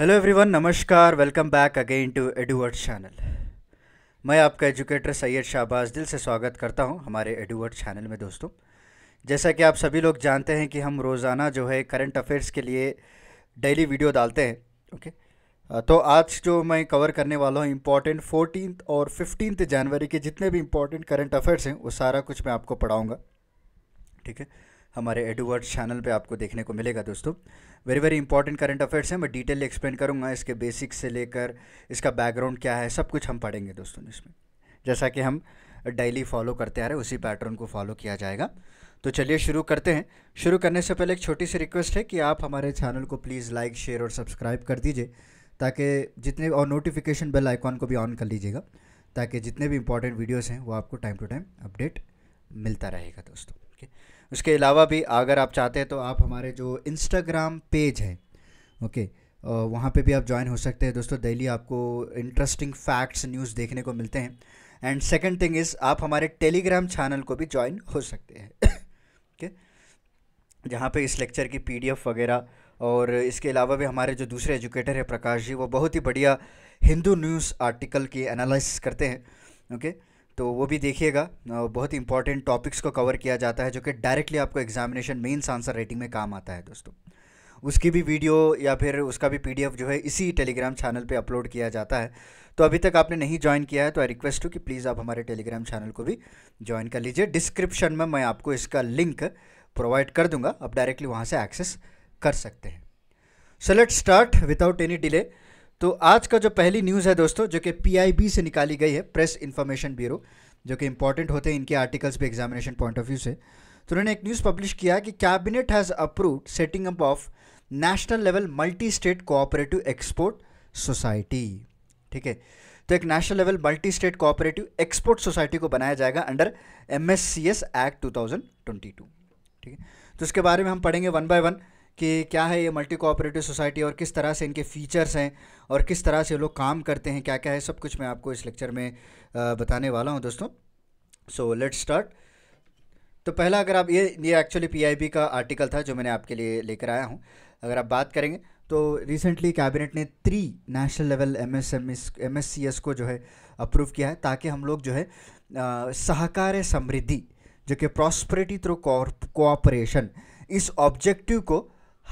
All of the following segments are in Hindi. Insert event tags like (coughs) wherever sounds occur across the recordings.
हेलो एवरीवन नमस्कार welcome back again to Eduward channel मैं आपका एजुकेटर सैयद शाहबाज दिल से स्वागत करता हूं हमारे एडुवर्ड चैनल में दोस्तों जैसा कि आप सभी लोग जानते हैं कि हम रोज़ाना जो है करंट अफेयर्स के लिए डेली वीडियो डालते हैं ओके तो आज जो मैं कवर करने वाला हूँ इम्पॉर्टेंट फोर्टीन और फिफ्टीन जनवरी के जितने भी इम्पॉर्टेंट करंट अफेयर्स हैं वो सारा कुछ मैं आपको पढ़ाऊँगा ठीक है हमारे एडवर्ड चैनल पे आपको देखने को मिलेगा दोस्तों very very important current affairs हैं मैं डिटेल एक्सप्लेन करूँगा इसके बेसिक्स से लेकर इसका बैकग्राउंड क्या है सब कुछ हम पढ़ेंगे दोस्तों इसमें जैसा कि हम डेली फॉलो करते आ रहे उसी पैटर्न को फॉलो किया जाएगा तो चलिए शुरू करते हैं शुरू करने से पहले एक छोटी सी रिक्वेस्ट है कि आप हमारे चैनल को प्लीज़ लाइक शेयर और सब्सक्राइब कर दीजिए ताकि जितने और नोटिफिकेशन बेल आइकॉन को भी ऑन कर लीजिएगा ताकि जितने भी इंपॉर्टेंट वीडियोस हैं वो आपको टाइम टू टाइम अपडेट मिलता रहेगा दोस्तों उसके अलावा भी अगर आप चाहते हैं तो आप हमारे जो इंस्टाग्राम पेज है ओके वहाँ पे भी आप ज्वाइन हो सकते हैं दोस्तों डेली आपको इंटरेस्टिंग फैक्ट्स न्यूज़ देखने को मिलते हैं एंड सेकंड थिंग इज़ आप हमारे टेलीग्राम चैनल को भी ज्वाइन हो सकते हैं ओके (coughs) जहाँ पे इस लेक्चर की पीडीएफ वगैरह और इसके अलावा भी हमारे जो दूसरे एजुकेटर है प्रकाश जी वो बहुत ही बढ़िया हिंदू न्यूज़ आर्टिकल की एनालिस करते हैं ओके okay? तो वो भी देखिएगा बहुत ही इंपॉर्टेंट टॉपिक्स को कवर किया जाता है जो कि डायरेक्टली आपको एग्जामिनेशन मेन्स आंसर राइटिंग में काम आता है दोस्तों उसकी भी वीडियो या फिर उसका भी पीडीएफ जो है इसी टेलीग्राम चैनल पे अपलोड किया जाता है तो अभी तक आपने नहीं ज्वाइन किया है तो आई रिक्वेस्ट हूँ कि प्लीज़ आप हमारे टेलीग्राम चैनल को भी ज्वाइन कर लीजिए डिस्क्रिप्शन में मैं आपको इसका लिंक प्रोवाइड कर दूंगा आप डायरेक्टली वहाँ से एक्सेस कर सकते हैं so let start without any delay तो आज का जो पहली न्यूज़ है दोस्तों जो कि पीआईबी से निकाली गई है प्रेस इन्फॉर्मेशन ब्यूरो जो कि इंपॉर्टेंट होते हैं इनके आर्टिकल्स पर एग्जामिनेशन पॉइंट ऑफ व्यू से तो उन्होंने एक न्यूज़ पब्लिश किया कि cabinet has approved setting up of national level multi state cooperative export society ठीक है तो एक national level multi state cooperative export society को बनाया जाएगा under M S C S act two thousand twenty two ठीक है तो उसके बारे में हम पढ़ेंगे वन बाय वन कि क्या है ये मल्टी कोऑपरेटिव सोसाइटी और किस तरह से इनके फीचर्स हैं और किस तरह से लोग काम करते हैं क्या क्या है सब कुछ मैं आपको इस लेक्चर में बताने वाला हूँ दोस्तों सो लेट स्टार्ट तो पहला अगर आप ये ये एक्चुअली पी का आर्टिकल था जो मैंने आपके लिए लेकर आया हूँ अगर आप बात करेंगे तो रिसेंटली कैबिनेट ने three national level M S M S M S C S को जो है अप्रूव किया है ताकि हम लोग जो है सहकार समृद्धि जो कि प्रॉस्परिटी थ्रू कोऑपरेशन इस ऑब्जेक्टिव को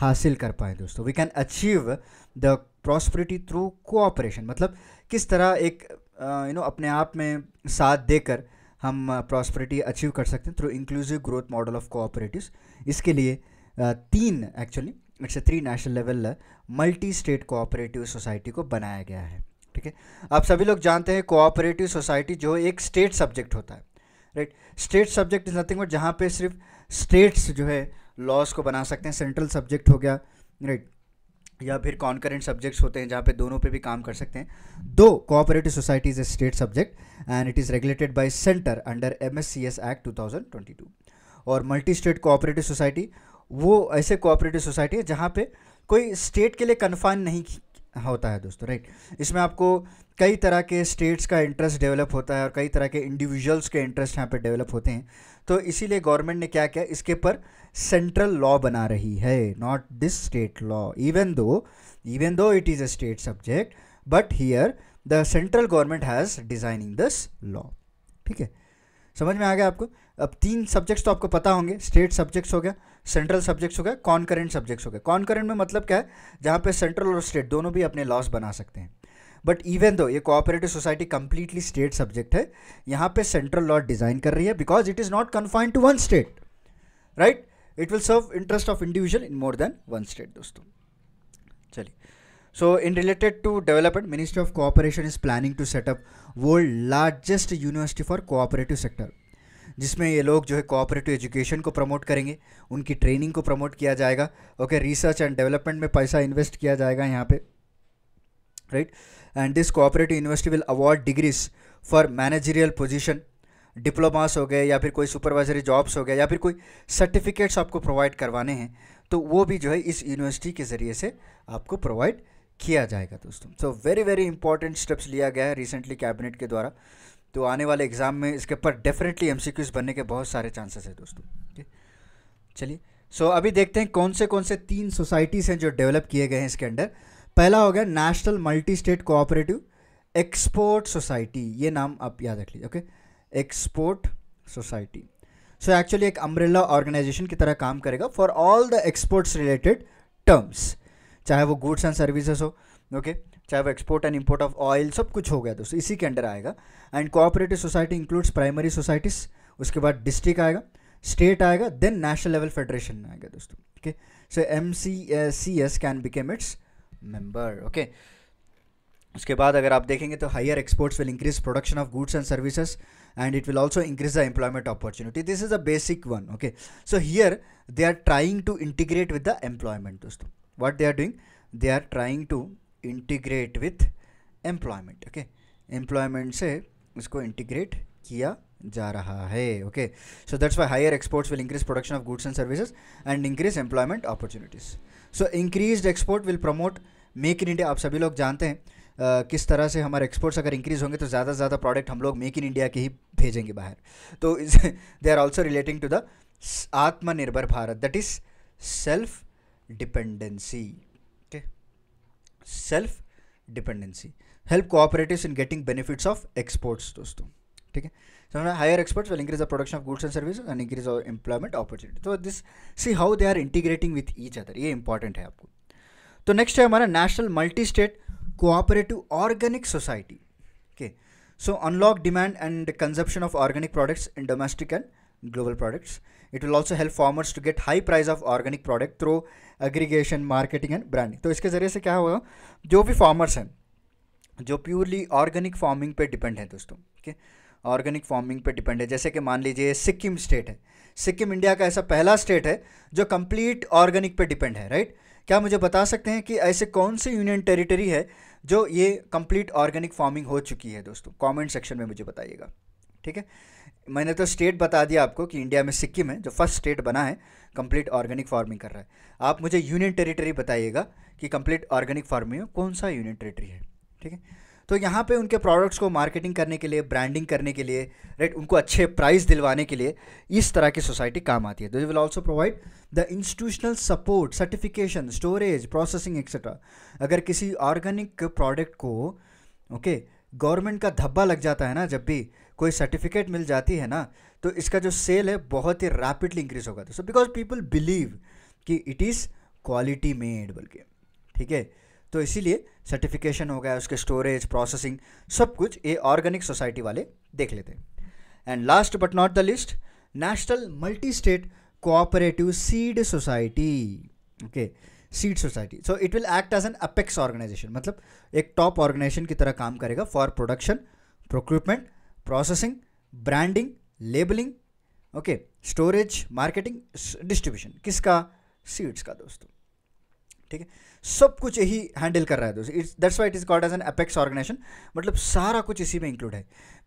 हासिल कर पाए दोस्तों we can achieve the prosperity through cooperation मतलब किस तरह एक यू नो अपने आप में साथ देकर हम प्रॉस्परिटी अचीव कर सकते हैं through inclusive growth model of cooperative इसके लिए तीन actually it's three national level multi state cooperative society को बनाया गया है ठीक है आप सभी लोग जानते हैं कोऑपरेटिव सोसाइटी जो एक स्टेट सब्जेक्ट होता है right state subject is nothing but जहाँ पे सिर्फ स्टेट्स जो है लॉस को बना सकते हैं सेंट्रल सब्जेक्ट हो गया राइट या फिर कॉन्करेंट सब्जेक्ट्स होते हैं जहाँ पे दोनों पे भी काम कर सकते हैं though cooperative society is a state subject and it is regulated by centre under M S C S act two और मल्टी स्टेट कोऑपरेटिव सोसाइटी वो ऐसे कोऑपरेटिव सोसाइटी है जहाँ पे कोई स्टेट के लिए कन्फाइन नहीं होता है दोस्तों राइट इसमें आपको कई तरह के स्टेट्स का इंटरेस्ट डेवलप होता है और कई तरह के इंडिविजुअल्स के इंटरेस्ट यहाँ पे डेवलप होते हैं तो इसीलिए गवर्नमेंट ने क्या किया इसके ऊपर सेंट्रल लॉ बना रही है not this state law even though even though it is a state subject but here the central government has designing this law ठीक है समझ में आ गया आपको अब तीन सब्जेक्ट्स तो आपको पता होंगे स्टेट सब्जेक्ट्स हो गया सेंट्रल सब्जेक्ट्स हो गया कॉन्करेंट सब्जेक्ट्स हो गया कॉन्करेंट में मतलब क्या है जहाँ पे सेंट्रल और स्टेट दोनों भी अपने लॉस बना सकते हैं बट इवन दो ये cooperative society completely state subject है यहाँ पे सेंट्रल लॉ डिज़ाइन कर रही है because it is not confined to one state right it will serve interest of individual in more than one state दोस्तों चलिए so in related to development ministry of cooperation is planning to set up world largest university for cooperative sector जिसमें ये लोग जो है कोऑपरेटिव एजुकेशन को प्रमोट करेंगे उनकी ट्रेनिंग को प्रमोट किया जाएगा ओके रिसर्च एंड डेवलपमेंट में पैसा इन्वेस्ट किया जाएगा यहाँ पे right right? And this cooperative university will award degrees for managerial position diplomas हो गए या फिर कोई सुपरवाइजरी जॉब्स हो गए या फिर कोई सर्टिफिकेट्स आपको प्रोवाइड करवाने हैं तो वो भी जो है इस यूनिवर्सिटी के ज़रिए से आपको प्रोवाइड किया जाएगा दोस्तों so very very important steps लिया गया है रिसेंटली कैबिनेट के द्वारा तो आने वाले एग्ज़ाम में इसके ऊपर डेफिनेटली एम बनने के बहुत सारे चांसेस है दोस्तों ठीक चलिए सो so, अभी देखते हैं कौन से कौन से तीन सोसाइटीज़ हैं जो डेवलप किए गए हैं इसके अंडर पहला हो गया national multi state cooperative export society ये नाम आप याद रख लीजिए okay export society so actually एक अम्ब्रेला ऑर्गेनाइजेशन की तरह काम करेगा for all the exports related terms चाहे वो गुड्स एंड सर्विसेज हो ओके okay? चाहे वो export and import of oil सब कुछ हो गया दोस्तों इसी के अंडर आएगा and cooperative society includes primary societies उसके बाद डिस्ट्रिक्ट आएगा स्टेट आएगा देन नेशनल लेवल फेडरेशन आएगा दोस्तों okay so M C C S can became its member okay उसके बाद अगर आप देखेंगे तो higher exports will increase production of goods and services and it will also increase the employment opportunity this is a basic one okay so here they are trying to integrate with the employment दोस्तों what they are doing they are trying to integrate with employment okay employment से उसको इंटीग्रेट किया जा रहा है okay so that's why higher exports will increase production of goods and services and increase employment opportunities so increase export will promote make in India आप सभी लोग जानते हैं Uh, किस तरह से हमारे एक्सपोर्ट्स अगर इंक्रीज होंगे तो ज़्यादा से ज़्यादा प्रोडक्ट हम लोग मेक इन इंडिया के ही भेजेंगे बाहर तो they are also relating to the Aatmanirbhar Bharat that is self dependency okay self dependency help cooperatives in getting benefits of exports दोस्तों ठीक है So higher exports will increase the production of goods and services and increase our employment opportunity. So this see how they are integrating with each other. ये important है आपको तो नेक्स्ट है हमारा national multi state cooperative organic society okay so unlock demand and consumption of organic products in domestic and global products. It will also help farmers to get high price of organic product through aggregation, marketing and branding. तो इसके ज़रिए से क्या होगा जो भी फार्मर्स हैं जो प्योरली ऑर्गेनिक फार्मिंग पे डिपेंड हैं दोस्तों ठीक है ऑर्गेनिक फार्मिंग पे डिपेंड है जैसे कि मान लीजिए सिक्किम स्टेट है सिक्किम इंडिया का ऐसा पहला स्टेट है जो कंप्लीट ऑर्गेनिक पे डिपेंड है राइट क्या मुझे बता सकते हैं कि ऐसे कौन सी यूनियन टेरिटरी है जो ये कंप्लीट ऑर्गेनिक फार्मिंग हो चुकी है दोस्तों कॉमेंट सेक्शन में मुझे बताइएगा ठीक है मैंने तो स्टेट बता दिया आपको कि इंडिया में सिक्किम है जो फर्स्ट स्टेट बना है कंप्लीट ऑर्गेनिक फार्मिंग कर रहा है आप मुझे यूनियन टेरिटरी बताइएगा कि कंप्लीट ऑर्गेनिक फार्मिंग कौन सा यूनियन टेरिटरी है ठीक है तो यहाँ पे उनके प्रोडक्ट्स को मार्केटिंग करने के लिए ब्रांडिंग करने के लिए राइट उनको अच्छे प्राइस दिलवाने के लिए इस तरह की सोसाइटी काम आती है they will also provide the institutional support certification storage processing etcetera अगर किसी ऑर्गेनिक प्रोडक्ट को ओके गवर्नमेंट का धब्बा लग जाता है ना जब भी कोई सर्टिफिकेट मिल जाती है ना तो इसका जो सेल है बहुत ही रैपिडली इंक्रीज होगा सो बिकॉज पीपल बिलीव कि इट इज़ क्वालिटी मेड बल्कि ठीक है तो इसीलिए सर्टिफिकेशन हो गया उसके स्टोरेज प्रोसेसिंग सब कुछ ये ऑर्गेनिक सोसाइटी वाले देख लेते हैं and last but not the least national multi state cooperative seed society okay seed society so it will act as an apex organisation मतलब एक टॉप ऑर्गेनाइजेशन की तरह काम करेगा for production procurement processing branding labelling okay storage marketing distribution किसका सीड्स का दोस्तों ठीक है सब कुछ यही हैंडल कर रहा है दोस्तों it's that's why it is called as an apex organisation मतलब सारा कुछ इसी में इंक्लूड है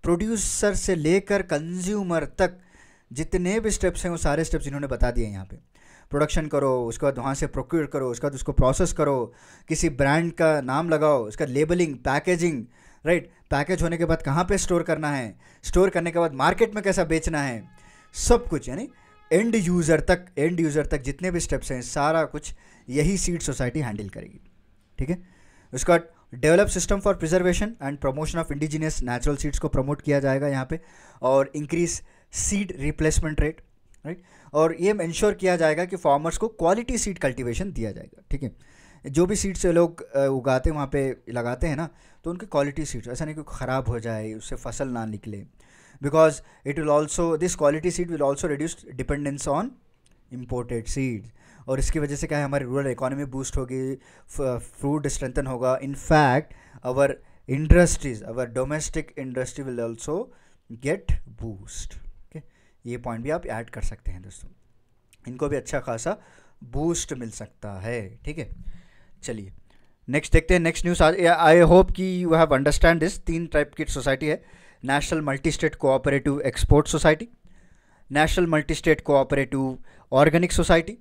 प्रोड्यूसर से लेकर कंज्यूमर तक जितने भी स्टेप्स हैं वो सारे स्टेप्स इन्होंने बता दिए यहाँ पे प्रोडक्शन करो उसके बाद वहाँ से प्रोक्योर करो उसके बाद उसको प्रोसेस करो किसी ब्रांड का नाम लगाओ उसका लेबलिंग पैकेजिंग राइट पैकेज होने के बाद कहाँ पे स्टोर करना है स्टोर करने के बाद मार्केट में कैसा बेचना है सब कुछ यानी एंड यूज़र तक एंड यूज़र तक जितने भी स्टेप्स हैं सारा कुछ यही सीड सोसाइटी हैंडल करेगी ठीक है उसका develop system for preservation and promotion of indigenous natural seeds को प्रमोट किया जाएगा यहाँ पे और increase seed replacement rate right और ये इंश्योर किया जाएगा कि फार्मर्स को क्वालिटी सीड कल्टीवेशन दिया जाएगा ठीक है जो भी सीड्स लोग उगाते वहाँ पे लगाते हैं ना तो उनकी क्वालिटी सीड्स ऐसा नहीं कि ख़राब हो जाए उससे फसल ना निकले because it will also this quality seed will also reduce dependence on imported seeds और इसकी वजह से क्या है हमारी रूरल इकोनॉमी बूस्ट होगी फ्रूड स्ट्रेंथन होगा in fact our industries our domestic industry will also get boost okay ये पॉइंट भी आप ऐड कर सकते हैं दोस्तों इनको भी अच्छा खासा बूस्ट मिल सकता है ठीक है चलिए नेक्स्ट देखते हैं नेक्स्ट न्यूज़ आई होप कि यू हैव अंडरस्टैंड दिस तीन टाइप की सोसाइटी है national multi state cooperative export society national multi state cooperative organic society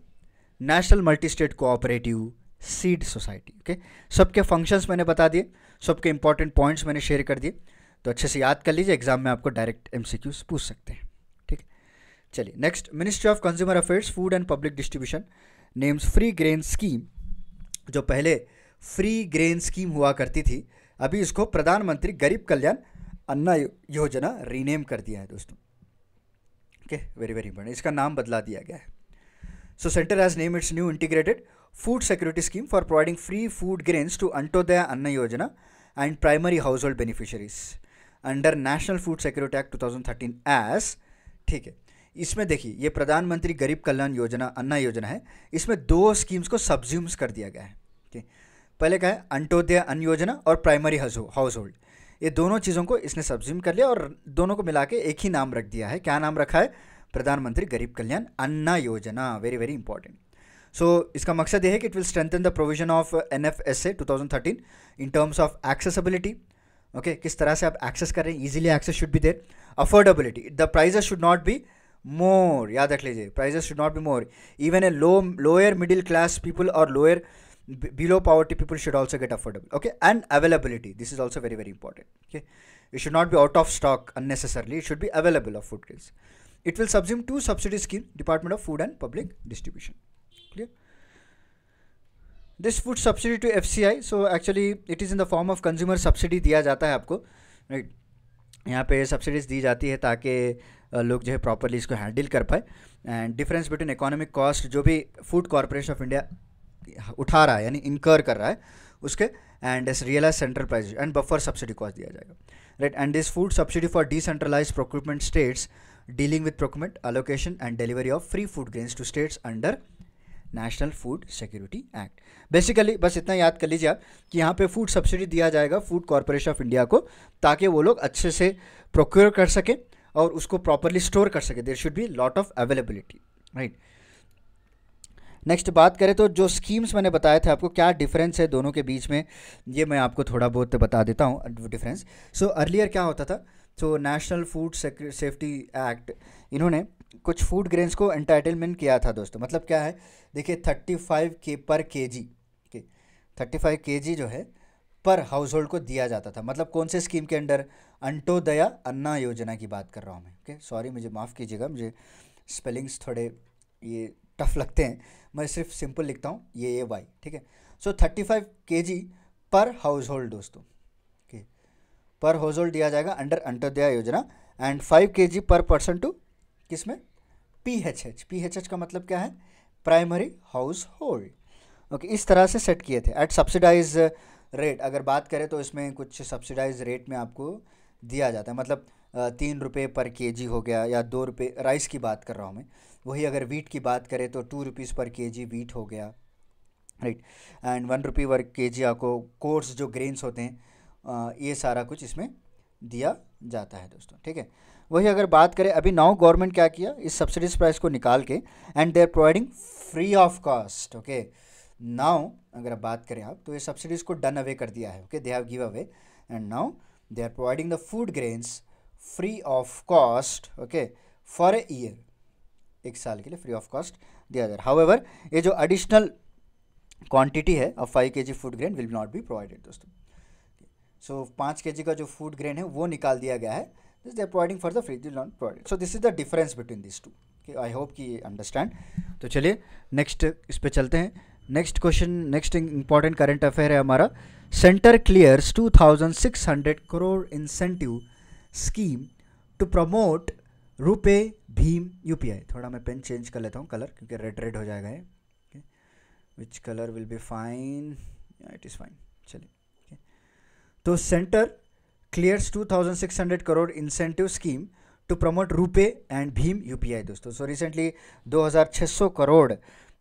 national multi state cooperative seed society okay सबके फंक्शंस मैंने बता दिए सबके इंपॉर्टेंट पॉइंट्स मैंने शेयर कर दिए तो अच्छे से याद कर लीजिए एग्जाम में आपको डायरेक्ट एम पूछ सकते हैं ठीक है चलिए next ministry of consumer affairs food and public distribution names free grain scheme जो पहले फ्री ग्रेन स्कीम हुआ करती थी अभी इसको प्रधानमंत्री गरीब कल्याण अन्ना योजना रीनेम कर दिया है दोस्तों ओके वेरी वेरी इंपॉर्टेंट इसका नाम बदला दिया गया है so centre has name its new integrated food security scheme for providing free food grains to Antyodaya Anna Yojana and primary household beneficiaries under national food security act 2013 एस ठीक है इसमें देखिए ये प्रधानमंत्री गरीब कल्याण योजना अन्ना योजना है इसमें दो स्कीम्स को सब्ज्यूम्स कर दिया गया है ठीक पहले क्या है अंटोदय अन्न योजना और प्राइमरी हाउस होल्ड ये दोनों चीज़ों को इसने सब्ज्यूम कर लिया और दोनों को मिला के एक ही नाम रख दिया है क्या नाम रखा है प्रधानमंत्री गरीब Kalyan Anna Yojana very very important so so, इसका मकसद यह है कि it will strengthen the provision of N F S A two thousand thirteen in terms of accessibility okay किस तरह से आप एक्सेस कर रहे हैं easily access should be there affordability the prices should not be more याद रख लीजिए prices should not be more even a low lower middle class people और lower below poverty people should also get affordable okay and availability this is also very very important okay it should not be out of stock unnecessarily it should be available of food grains it will subsume two subsidy scheme department of food and public distribution clear this food subsidy to fci so actually it is in the form of consumer subsidy diya jata hai aapko right आपको राइट यहाँ पे सब्सिडीज़ दी जाती है ताकि लोग जो है प्रॉपरली इसको हैंडल कर पाए and difference between economic cost जो भी फूड कॉरपोरेशन ऑफ इंडिया उठा रहा है यानी इनकर कर रहा है उसके and as realise central price and buffer subsidy cost दिया जाएगा right and this food subsidy for decentralise procurement states dealing with procurement allocation and delivery of free food grains to states under national food security act basically बस इतना याद कर लीजिए आप कि यहाँ पे फूड सब्सिडी दिया जाएगा फूड कॉरपोरेशन ऑफ इंडिया को ताकि वो लोग अच्छे से प्रोक्योर कर सकें और उसको प्रॉपरली स्टोर कर सके there should be lot of availability right next बात करें तो जो स्कीम्स मैंने बताया था आपको क्या डिफरेंस है दोनों के बीच में ये मैं आपको थोड़ा बहुत बता देता हूँ डिफरेंस सो अर्लियर क्या होता था so national food safety act इन्होंने कुछ फूड ग्रेन्स को एंटाइटलमेंट किया था दोस्तों मतलब क्या है देखिए थर्टी फाइव के पर के जी के थर्टी फाइव के जी जो है पर हाउस होल्ड को दिया जाता था मतलब कौन से स्कीम के अंडर अंटोदया अन्ना योजना की बात कर रहा हूँ मैं ओके सॉरी मुझे माफ़ कीजिएगा मुझे स्पेलिंग्स थोड़े ये टफ लगते हैं मैं सिर्फ सिंपल लिखता हूँ ये ए वाई ठीक है so thirty five K G per household दोस्तों okay. पर हाउस होल्ड दिया जाएगा अंडर अंत्योदय योजना एंड फाइव के जी पर पर्सन टू किस में P H H P H H का मतलब क्या है प्राइमरी हाउस होल्ड ओके इस तरह से सेट किए थे एट सब्सिडाइज रेट अगर बात करें तो इसमें कुछ सब्सिडाइज रेट में आपको दिया जाता है मतलब तीन रुपये पर के जी हो गया या दो रुपये राइस की बात कर रहा हूँ मैं वही अगर वीट की बात करें तो टू रुपीज़ पर के जी वीट हो गया राइट एंड वन रुपी पर के जी आपको कोर्स जो ग्रेन्स होते हैं ये सारा कुछ इसमें दिया जाता है दोस्तों ठीक है वही अगर बात करें अभी नाउ गवर्नमेंट क्या किया इस सब्सिडीज प्राइस को निकाल के and they are providing free of cost okay now अगर बात करें आप तो ये सब्सिडीज़ को डन अवे कर दिया है okay they have give away and now they are providing the food grains free of cost okay for a year एक साल के लिए फ्री ऑफ कॉस्ट दिया जा रहा है हाउएवर ये जो एडिशनल क्वांटिटी है of five K G food grain will not be provided दोस्तों सो पाँच के जी का जो फूड ग्रेन है वो निकाल दिया गया है this they providing for the free not provided so this is the difference between this two I hope की अंडरस्टैंड तो चलिए नेक्स्ट इस पर चलते हैं next question next important current affair है हमारा centre clears 2600 crore incentive scheme to promote RuPay भीम यूपीआई थोड़ा मैं पेन चेंज कर लेता हूँ कलर क्योंकि रेड रेड हो जाएगा okay which colour will be fine it is fine चलिए तो centre clears 2600 crore incentive scheme to promote RuPay and भीम यूपीआई दोस्तों सो रिसेंटली 2600 करोड़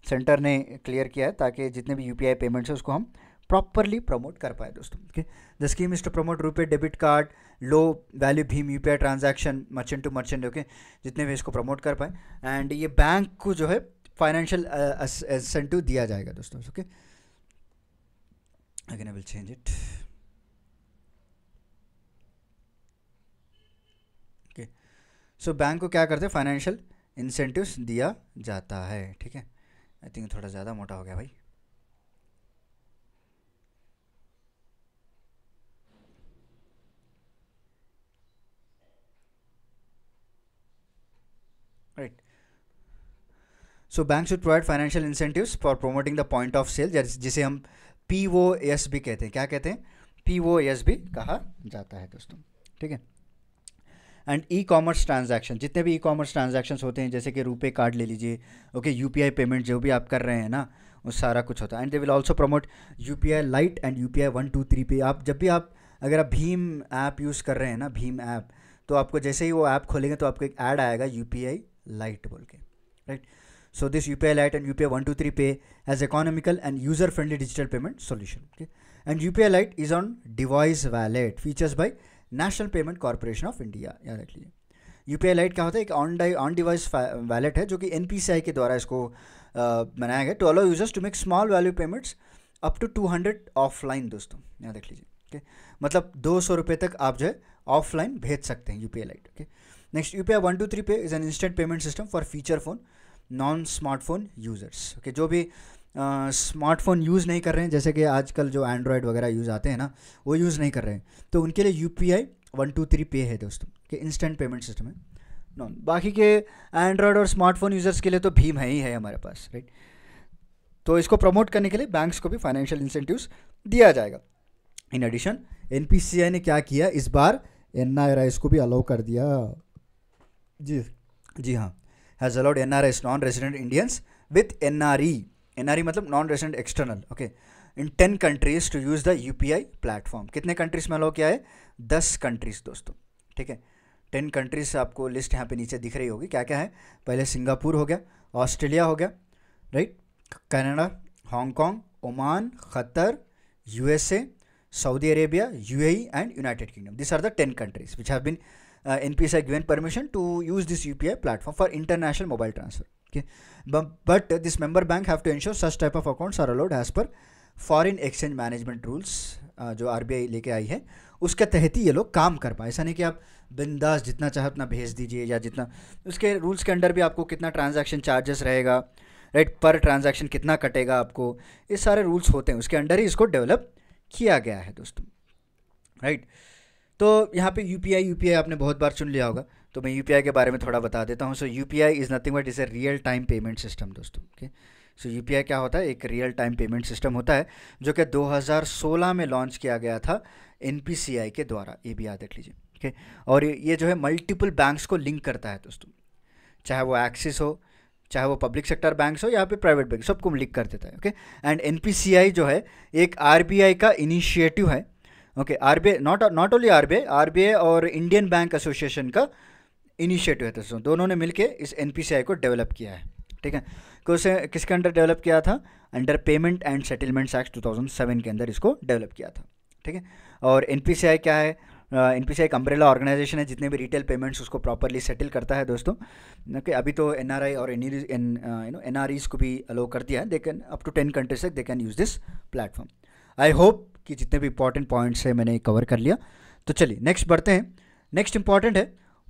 सेंटर ने क्लियर किया है ताकि जितने भी यूपीआई पेमेंट्स हैं उसको हम प्रॉपरली प्रमोट कर पाए दोस्तों okay the scheme is to promote RuPay debit card low value भीम U transaction merchant to merchant okay जितने भी इसको प्रमोट कर पाए एंड ये बैंक को जो है फाइनेंशियल इंसेंटिव दिया जाएगा दोस्तों okay again I will change it okay so bank को क्या करते हैं फाइनेंशियल इंसेंटिव दिया जाता है ठीक है आई थिंक थोड़ा ज़्यादा मोटा हो गया भाई so bank should provide financial incentives for promoting the point of sale जिसे हम पी ओ एस भी कहते हैं क्या कहते हैं पी ओ एस भी कहा जाता है दोस्तों ठीक है एंड ई कॉमर्स ट्रांजेक्शन जितने भी ई कॉमर्स ट्रांजेक्शन होते हैं जैसे कि रुपे कार्ड ले लीजिए okay U P I payment जो भी आप कर रहे हैं ना वो सारा कुछ होता है and they will also promote U P I lite and U P I one two three pay आप जब भी आप अगर आप भीम ऐप यूज़ कर रहे हैं ना भीम ऐप तो आपको जैसे ही वो ऐप खोलेंगे तो आपको एक ऐड आएगा यू पी आई लाइट बोल के right right? So this UPI Lite and UPI 123 Pay as economical and user-friendly digital payment solution. Okay? And UPI Lite is on device wallet features by National Payment Corporation of India. याद रख लीजिए यूपीआई लाइट क्या होता है एक on die on device wallet है जो कि एन के द्वारा इसको बनाया गया to allow users to make small value payments up to two hundred offline दोस्तों यहाँ देख लीजिए ओके मतलब दो सौ रुपये तक आप जो है ऑफलाइन भेज सकते हैं UPI lite okay next UPI one two three pay is an instant payment system for feature phone non smartphone users okay जो भी स्मार्टफोन uh, यूज़ नहीं कर रहे हैं जैसे कि आजकल जो एंड्रॉयड वगैरह यूज़ आते हैं ना वो यूज़ नहीं कर रहे हैं तो उनके लिए U P I one two three pay है दोस्तों कि इंस्टेंट पेमेंट सिस्टम है नॉन बाकी के एंड्रॉयड और स्मार्टफोन यूज़र्स के लिए तो भीम है ही है हमारे पास राइट तो इसको प्रमोट करने के लिए बैंक्स को भी फाइनेंशियल इंसेंटिव्स दिया जाएगा इन एडिशन एन ने क्या किया इस बार एन को भी अलाउ कर दिया जी जी हाँ has allowed N R S non resident Indians with N R E N R E मतलब non resident external okay in ten countries to use the U P I platform कितने कंट्रीज में अलाउ किया है दस कंट्रीज दोस्तों ठीक है टेन कंट्रीज आपको लिस्ट यहाँ पे नीचे दिख रही होगी क्या क्या है पहले सिंगापुर हो गया ऑस्ट्रेलिया हो गया right Canada Hong Kong Oman Qatar USA Saudi Arabia UAE and United Kingdom this are the ten countries which have been uh, NPS are given permission to use this UPI platform for international mobile transfer. Okay, but, but this member bank have to ensure such type of accounts are allowed as per foreign exchange management rules जो आर लेके आई है उसके तहत ही ये लोग काम कर पाए ऐसा नहीं कि आप बिंदास जितना चाहे उतना भेज दीजिए या जितना उसके रूल्स के अंडर भी आपको कितना ट्रांजैक्शन चार्जेस रहेगा राइट पर ट्रांजैक्शन कितना कटेगा आपको ये सारे रूल्स होते हैं उसके अंडर ही इसको डेवलप किया गया है दोस्तों राइट right? तो यहाँ पे यू पी आपने बहुत बार चुन लिया होगा तो मैं यू के बारे में थोड़ा बता देता हूँ so U P is nothing but is a real time payment system दोस्तों ओके सो यू क्या होता है एक रियल टाइम पेमेंट सिस्टम होता है जो कि 2016 में लॉन्च किया गया था एन के द्वारा ये भी याद रख लीजिए ओके और ये जो है मल्टीपल बैंक्स को लिंक करता है दोस्तों चाहे वो एक्सिस हो चाहे वो पब्लिक सेक्टर बैंक्स हो या फिर प्राइवेट बैंक सबको लिंक कर देता है ओके एंड एन जो है एक आर का इनिशिएटिव है okay RBI not not only RBI RBI और इंडियन बैंक एसोसिएशन का इनिशिएटिव है दोस्तों दोनों ने मिलकर इस एनपीसीआई को डेवलप किया है ठीक है तो उसे किसके अंडर डेवलप किया था under payment and settlements act 2007 के अंदर इसको डेवलप किया था ठीक है और एन क्या है N P I umbrella organisation है जितने भी रिटेल पेमेंट्स उसको प्रॉपरली सेटल करता है दोस्तों ओके अभी तो एन और एन यू नो एन को भी अलो कर दिया है they can up to ten countries तक they can use this platform I hope कि जितने भी इंपॉर्टेंट पॉइंट्स हैं मैंने कवर कर लिया तो चलिए नेक्स्ट बढ़ते हैं नेक्स्ट इंपॉर्टेंट है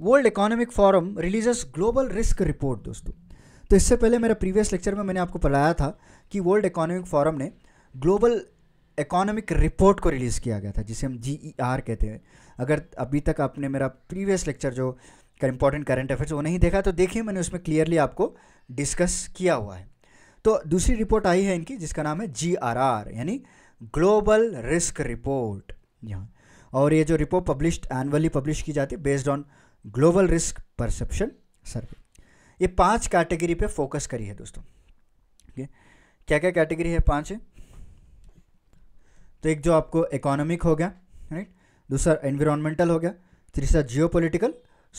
world economic forum release global risk report दोस्तों तो इससे पहले मेरा प्रीवियस लेक्चर में मैंने आपको बताया था कि वर्ल्ड इकोनॉमिक फोरम ने ग्लोबल इकोनॉमिक रिपोर्ट को रिलीज़ किया गया था जिसे हम जी ई आर कहते हैं अगर अभी तक आपने मेरा प्रीवियस लेक्चर जो इंपॉर्टेंट करंट अफेयर्स वो नहीं देखा तो देखिए मैंने उसमें क्लियरली आपको डिस्कस किया हुआ है तो दूसरी रिपोर्ट आई है इनकी जिसका नाम है जी आर आर यानी ग्लोबल रिस्क रिपोर्ट यहाँ और ये जो रिपोर्ट पब्लिश एनुअली पब्लिश की जाती है based on global risk perception survey ये पांच कैटेगरी पे फोकस करी है दोस्तों ठीक है क्या क्या कैटेगरी है पांच है तो एक जो आपको इकोनॉमिक हो गया राइट दूसरा एनवायरमेंटल हो गया तीसरा geopolitical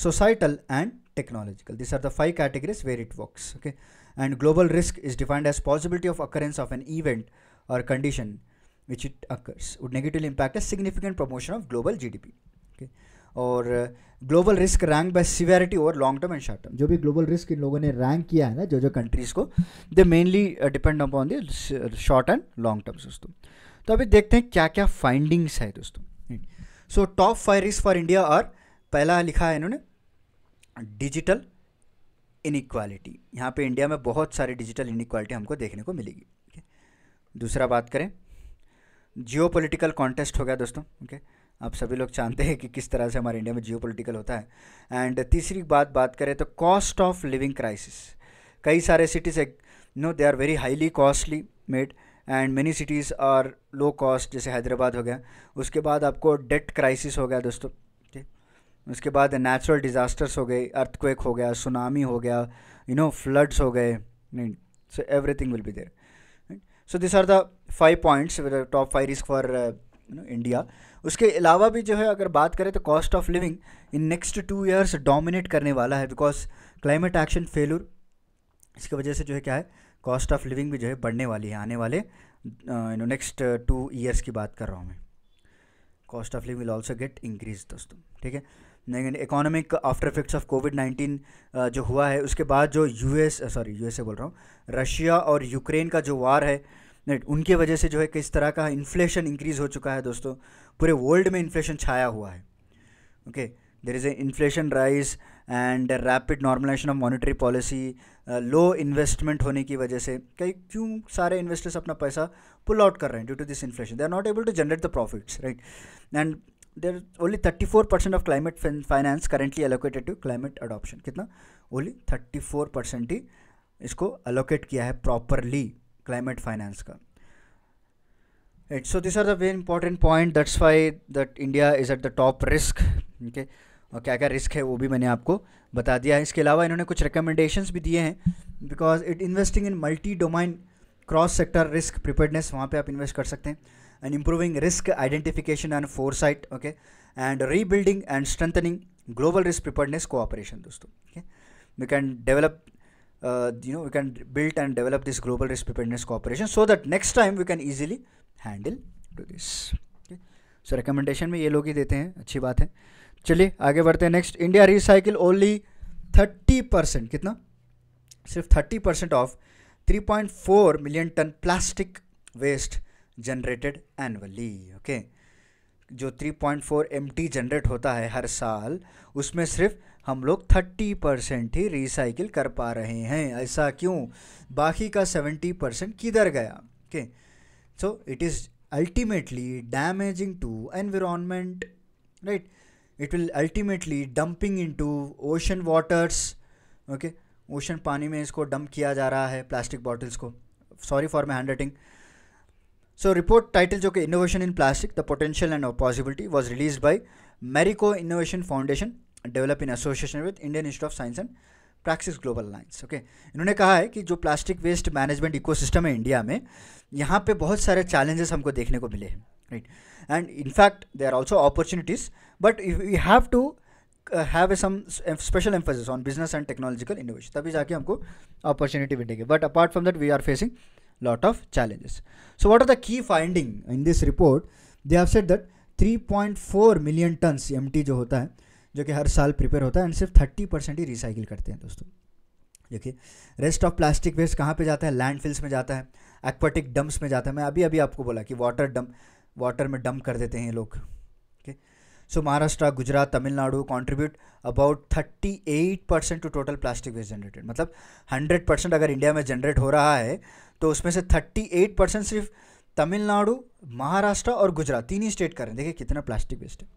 societal and technological this are the five categories where it work okay and global risk is defined as possibility of occurrence of an event और condition which it occurs would negatively impact a significant global of global GDP. Okay. और global risk rank by severity और long term and short term जो भी ग्लोबल रिस्क इन लोगों ने रैंक किया है ना जो जो कंट्रीज़ को they mainly depend upon the short and long terms दोस्तों तो अभी देखते हैं क्या क्या फाइंडिंग्स है दोस्तों so top five risk for India और पहला लिखा है इन्होंने डिजिटल इनक्वालिटी यहाँ पे इंडिया में बहुत सारी डिजिटल इनक्वालिटी हमको देखने को मिलेगी दूसरा बात करें जियो पोलिटिकल कॉन्टेस्ट हो गया दोस्तों ओके आप सभी लोग जानते हैं कि किस तरह से हमारे इंडिया में जियो पोलिटिकल होता है एंड तीसरी बात बात करें तो कॉस्ट ऑफ लिविंग क्राइसिस कई सारे cities no they are very highly costly made and many cities are low cost जैसे हैदराबाद हो गया उसके बाद आपको डेट क्राइसिस हो गया दोस्तों ठीक उसके बाद नेचुरल डिज़ास्टर्स हो गए अर्थक्वेक हो गया सुनामी हो गया यू नो फ्लड्स हो गए नहीं so everything will be there so this are the five points top five risk for India उसके अलावा भी जो है अगर बात करें तो cost of living in next two years dominate करने वाला है बिकॉज क्लाइमेट एक्शन फेलर इसकी वजह से जो है क्या है कॉस्ट ऑफ लिविंग भी जो है बढ़ने वाली है आने वाले नो नेक्स्ट टू ईयर्स की बात कर रहा हूँ मैं cost of living will also get increase दोस्तों ठीक है लेकिन economic after effects of Covid nineteen जो हुआ है उसके बाद जो यूएस सॉरी यूएसए बोल रहा हूँ रशिया और यूक्रेन का जो वार है उनके वजह से जो है किस तरह का इन्फ्लेशन इंक्रीज़ हो चुका है दोस्तों पूरे वर्ल्ड में इन्फ्लेशन छाया हुआ है okay there is a inflation rise and rapid normalisation of monetary policy low investment होने की वजह से कई क्यों सारे इन्वेस्टर्स अपना पैसा पुल आउट कर रहे हैं due to this inflation they are not able to generate the profits right and there only thirty four percent of climate finance currently allocated to climate adoption कितना ओनली थर्टी फोर परसेंट ही इसको अलोकेट किया है प्रॉपरली क्लाइमेट फाइनेंस का Right, so this are the very important point that's why that India is at the top risk okay और क्या क्या रिस्क है वो भी मैंने आपको बता दिया है इसके अलावा इन्होंने कुछ रिकमेंडेशंस भी दिए हैं because it investing in multi domain cross sector risk preparedness वहाँ पे आप इन्वेस्ट कर सकते हैं and improving risk identification and foresight okay and rebuilding and strengthening global risk preparedness cooperation dosto okay we can develop uh, you know we can build and develop this global risk preparedness cooperation so that next time we can easily handle do this okay so recommendation mein ye log hi dete hain achhi baat hai चलिए आगे बढ़ते हैं next India recycle only 30 percent कितना सिर्फ thirty percent of 3.4 million tonne plastic waste generated annually okay जो 3.4 पॉइंट जनरेट होता है हर साल उसमें सिर्फ हम लोग 30 परसेंट ही रिसाइकिल कर पा रहे हैं ऐसा क्यों बाकी का 70 परसेंट किधर गया okay so it is damaging to to right it will ultimately dumping in to ocean waters okay ocean पानी में इसको डंप किया जा रहा है प्लास्टिक बॉटल्स को sorry for my hand writing so report title जो कि Innovation in Plastic, the Potential and Possibility was release by Marico Innovation Foundation developed in association with Indian Institute of science and praxis global alliance okay इन्होंने कहा है कि जो प्लास्टिक वेस्ट मैनेजमेंट इकोसिस्टम है इंडिया में यहाँ पे बहुत सारे चैलेंजेस हमको देखने को मिले हैं right and in fact they are also opportunities but you have to have a some special emphasis on business and technological innovation तभी जाके हमको अपॉर्चुनिटी मिलेगी but apart from that we are facing lot of challenges. So what are the key finding in this report? They have said that 3.4 million tons MT जो होता है जो कि हर साल प्रिपेयर होता है एंड सिर्फ 30 परसेंट ही रिसाइकिल करते हैं दोस्तों देखिए रेस्ट ऑफ प्लास्टिक वेस्ट कहाँ पे जाता है लैंडफिल्स में जाता है एक्वाटिक डम्प्स में जाता है मैं अभी अभी आपको बोला कि वाटर डम्प वाटर में डम्प कर देते हैं ये लोग so Maharashtra Gujarat Tamil Nadu contribute about thirty 38 percent to total plastic waste generated मतलब 100 परसेंट अगर इंडिया में जनरेट हो रहा है तो उसमें से 38 परसेंट सिर्फ तमिलनाडु महाराष्ट्र और गुजरात तीन ही स्टेट कर रहे हैं देखिए कितना प्लास्टिक वेस्ट है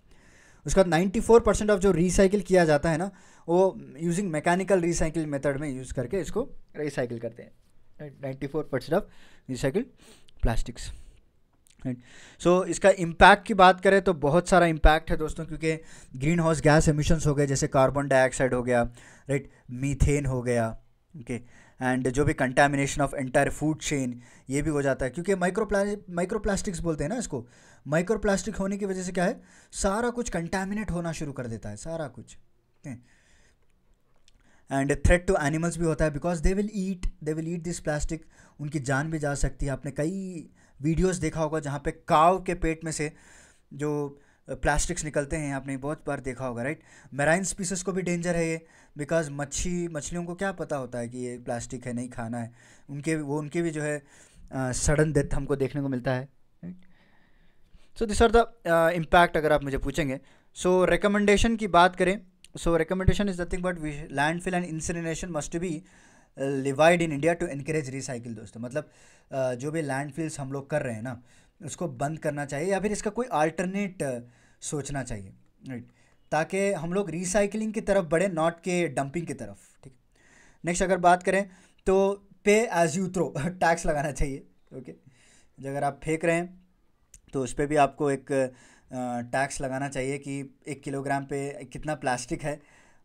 उसके बाद नाइन्टी फोर परसेंट ऑफ जो रिसाइकिल किया जाता है ना वो यूजिंग मैकेनिकल रिसाइकिल मेथड में यूज़ करके इसको रिसाइकिल करते हैं ninety four percent of recycle plastics right so so, इसका इम्पैक्ट की बात करें तो बहुत सारा इम्पैक्ट है दोस्तों क्योंकि ग्रीन हाउस गैस एमिशंस हो गए जैसे कार्बन डाइऑक्साइड हो गया राइट मीथेन हो गया ओके okay. एंड जो भी contamination of entire food chain ये भी हो जाता है क्योंकि माइक्रोप्ला प्लास्टिक्स बोलते हैं ना इसको माइक्रो प्लास्टिक होने की वजह से क्या है सारा कुछ कंटेमिनेट होना शुरू कर देता है सारा कुछ एंड थ्रेट टू एनिमल्स भी होता है because they will eat they will eat this plastic उनकी जान भी जा सकती है आपने कई वीडियोस देखा होगा जहाँ पे काव के पेट में से जो प्लास्टिक्स निकलते हैं आपने बहुत बार देखा होगा राइट मेराइन स्पीसीस को भी डेंजर है ये बिकॉज मच्छी मछलियों को क्या पता होता है कि ये प्लास्टिक है नहीं खाना है उनके वो उनके भी जो है सडन डेथ हमको देखने को मिलता है so this are the impact अगर आप मुझे पूछेंगे सो so, रिकमेंडेशन की बात करें so recommendation is nothing but landfill and incineration must be levied in India to increase recycle दोस्तों मतलब जो भी लैंड हम लोग कर रहे हैं ना उसको बंद करना चाहिए या फिर इसका कोई आल्टरनेट सोचना चाहिए राइट ताकि हम लोग रिसाइकिलिंग की तरफ बढ़े नॉट के डंपिंग की तरफ ठीक नेक्स्ट अगर बात करें तो पे एज यू थ्रो टैक्स लगाना चाहिए ओके अगर आप फेंक रहे हैं तो उस पर भी आपको एक टैक्स लगाना चाहिए कि एक किलोग्राम पे कितना प्लास्टिक है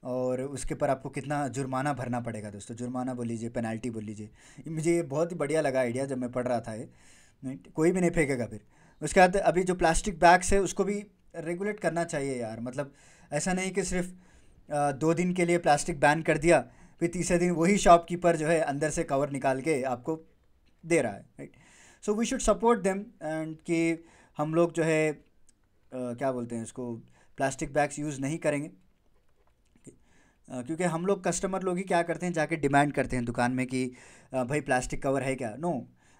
और उसके पर आपको कितना जुर्माना भरना पड़ेगा दोस्तों जुर्माना बोल लीजिए पेनल्टी बोल लीजिए मुझे ये बहुत ही बढ़िया लगा आइडिया जब मैं पढ़ रहा था ये कोई भी नहीं फेंकेगा फिर उसके बाद अभी जो प्लास्टिक बैग्स है उसको भी रेगुलेट करना चाहिए यार मतलब ऐसा नहीं कि सिर्फ दो दिन के लिए प्लास्टिक बैन कर दिया फिर तीसरे दिन वही शॉपकीपर जो है अंदर से कवर निकाल के आपको दे रहा है right so we should support them and कि हम लोग जो है क्या बोलते हैं उसको प्लास्टिक बैग्स यूज़ नहीं करेंगे क्योंकि हम लोग कस्टमर लोग ही क्या करते हैं जाके डिमांड करते हैं दुकान में कि भाई प्लास्टिक कवर है क्या नो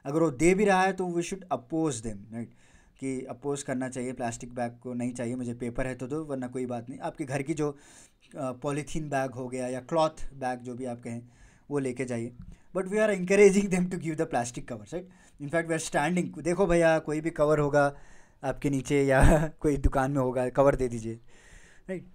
अगर वो दे भी रहा है तो we should oppose them right कि अपोज करना चाहिए प्लास्टिक बैग को नहीं चाहिए मुझे पेपर है तो दो वरना कोई बात नहीं आपके घर की जो पॉलीथीन बैग हो गया या क्लॉथ बैग जो भी आप कहें वो लेके जाइए but we are encouraging them to give the plastic cover right in fact we are standing देखो भैया कोई भी कवर होगा आपके नीचे या (laughs) कोई दुकान में होगा कवर दे दीजिए राइट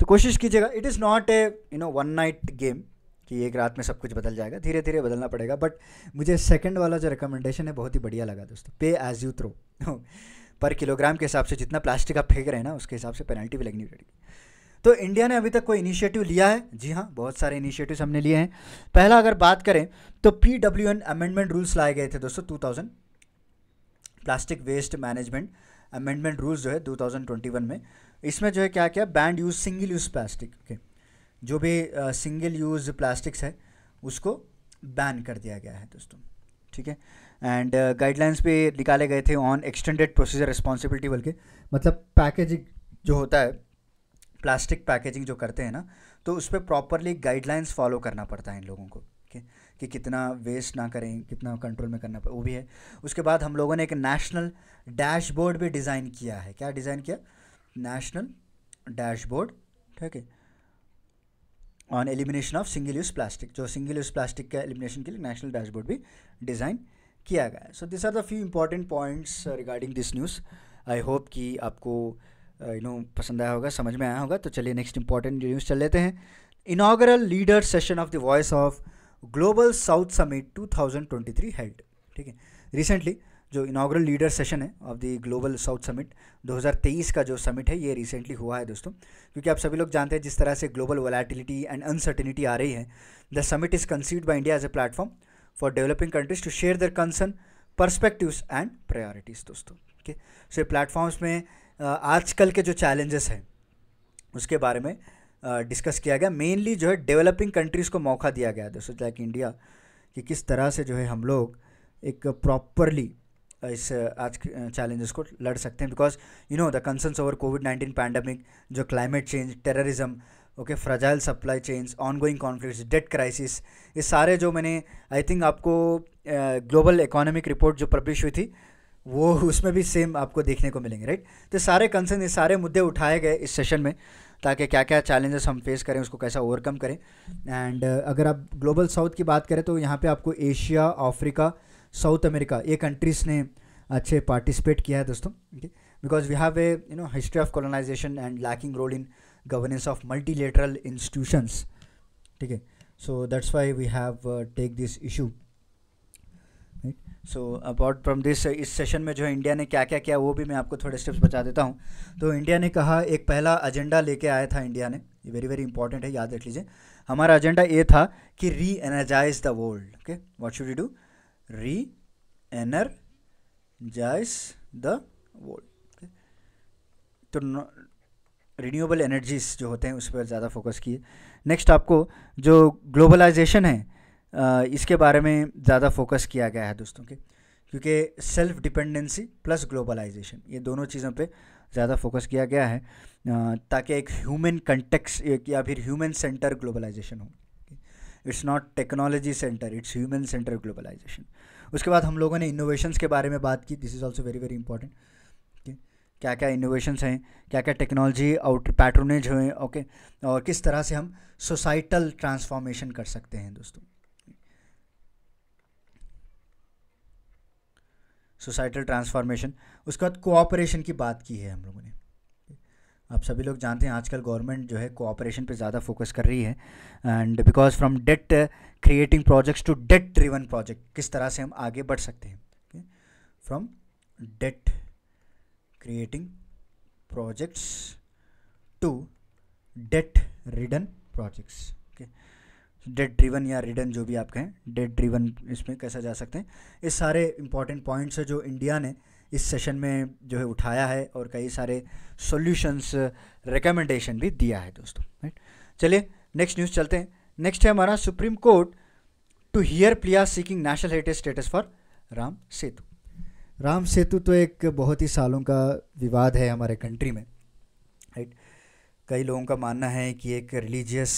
तो कोशिश कीजिएगा it is not a you know one night game कि एक रात में सब कुछ बदल जाएगा धीरे धीरे बदलना पड़ेगा बट मुझे सेकंड वाला जो रिकमेंडेशन है बहुत ही बढ़िया लगा दोस्तों पे एज यू थ्रो पर किलोग्राम के हिसाब से जितना प्लास्टिक आप फेंक रहे हैं ना उसके हिसाब से पेनल्टी भी लगनी पड़ेगी तो इंडिया ने अभी तक कोई इनिशिएटिव लिया है जी हाँ बहुत सारे इनिशिएटिव्स हमने लिए हैं पहला अगर बात करें तो P W N amendment rules लाए गए थे दोस्तों two thousand plastic waste management amendment rules जो है टू थाउजेंड ट्वेंटी वन में इसमें जो है क्या क्या banned use single use plastic के जो भी सिंगल यूज़ प्लास्टिक्स है उसको बैन कर दिया गया है दोस्तों ठीक है एंड गाइडलाइंस भी निकाले गए थे ऑन एक्सटेंडेड प्रोसीजर रिस्पॉन्सिबिलिटी बल्कि मतलब पैकेजिंग जो होता है प्लास्टिक पैकेजिंग जो करते हैं ना तो उस पर प्रॉपरली गाइडलाइंस फॉलो करना पड़ता है इन लोगों को ठीक है कि कितना वेस्ट ना करें कितना कंट्रोल में करना पड़े वो भी है उसके बाद हम लोगों ने एक नेशनल डैशबोर्ड भी डिज़ाइन किया है क्या डिज़ाइन किया नेशनल डैशबोर्ड ठीक है on elimination of single use plastic जो सिंगल यूज़ प्लास्टिक के एलिमिनेशन के लिए नेशनल डैशबोर्ड भी डिज़ाइन किया गया है so this are the few important points regarding this news I hope कि आपको यू uh, नो पसंद आया होगा समझ में आया होगा तो चलिए नेक्स्ट इंपॉर्टेंट न्यूज़ चल लेते हैं inaugural leader session of the voice of global south summit 2023 held ठीक है रिसेंटली जो इनाग्रल लीडर सेशन है of the global south summit 2023 का जो समिट है ये रिसेंटली हुआ है दोस्तों क्योंकि आप सभी लोग जानते हैं जिस तरह से ग्लोबल वोलेटिलिटी एंड अनसर्टिनिटी आ रही है the summit is conceived by India as a platform for developing countries to share their concern perspectives and priorities दोस्तों ओके सो ये प्लेटफॉर्म्स में आजकल के जो चैलेंजेस हैं उसके बारे में डिस्कस किया गया मेनली जो है डेवलपिंग कंट्रीज़ को मौका दिया गया दोस्तों लाइक इंडिया कि किस तरह से जो है हम लोग एक प्रॉपरली इस आज चैलेंजेस को लड़ सकते हैं because you know the concerns over Covid nineteen pandemic जो climate change terrorism okay fragile supply change ongoing conflicts debt crisis ये सारे जो मैंने आई थिंक आपको ग्लोबल इकोनॉमिक रिपोर्ट जो पब्लिश हुई थी वो उसमें भी सेम आपको देखने को मिलेंगे राइट तो सारे कंसर्न ये सारे मुद्दे उठाए गए इस सेशन में ताकि क्या क्या चैलेंजेस हम फेस करें उसको कैसा ओवरकम करें एंड अगर आप ग्लोबल साउथ की बात करें तो यहाँ पे आपको एशिया अफ्रीका साउथ अमेरिका ये कंट्रीज़ ने अच्छे पार्टिसिपेट किया है दोस्तों because we have a you know history of colonisation and lacking role in governance of multilateral institutions ठीक है so that's why we have take this issue right so so from this uh, uh, इस सेशन में जो है इंडिया ने क्या क्या किया वो भी मैं आपको थोड़े स्टेप्स बता देता हूँ तो इंडिया ने कहा एक पहला एजेंडा लेके आया था इंडिया ने ये वेरी वेरी इंपॉर्टेंट है याद रख लीजिए हमारा एजेंडा ये था कि reenergise the world okay what should you do re एनर the world तो रिन्यूएबल एनर्जीज जो होते हैं उस पर ज़्यादा फोकस किए नेक्स्ट आपको जो ग्लोबलाइजेशन है इसके बारे में ज़्यादा फोकस किया गया है दोस्तों के क्योंकि सेल्फ डिपेंडेंसी प्लस ग्लोबलाइजेशन ये दोनों चीज़ों पे ज़्यादा फोकस किया गया है ताकि एक ह्यूमन कंटेक्स या फिर ह्यूमन सेंटर ग्लोबलाइजेशन हो it's not technology centre it's human centre globalisation उसके बाद हम लोगों ने इनोवेशंस के बारे में बात की this is also very very important क्या क्या इनोवेशंस हैं क्या क्या टेक्नोलॉजी आउट पैटर्नेज हैं ओके और किस तरह से हम सोसाइटल ट्रांसफॉर्मेशन कर सकते हैं दोस्तों सोसाइटल ट्रांसफॉर्मेशन उसके बाद कोऑपरेशन की बात की है हम लोगों ने आप सभी लोग जानते हैं आजकल गवर्नमेंट जो है कोऑपरेशन पे ज़्यादा फोकस कर रही है and because from debt creating projects to debt driven project किस तरह से हम आगे बढ़ सकते हैं from debt creating projects to debt ridden projects okay debt driven या रिडन जो भी आप कहें डेट ड्रिवन इसमें कैसा जा सकते हैं इस सारे इंपॉर्टेंट पॉइंट्स हैं जो इंडिया ने इस सेशन में जो है उठाया है और कई सारे सॉल्यूशंस रिकमेंडेशन भी दिया है दोस्तों राइट चलिए नेक्स्ट न्यूज़ चलते हैं नेक्स्ट है हमारा Supreme Court to hear plea seeking national heritage status for Ram Setu Ram Setu तो एक बहुत ही सालों का विवाद है हमारे कंट्री में राइट कई लोगों का मानना है कि एक रिलीजियस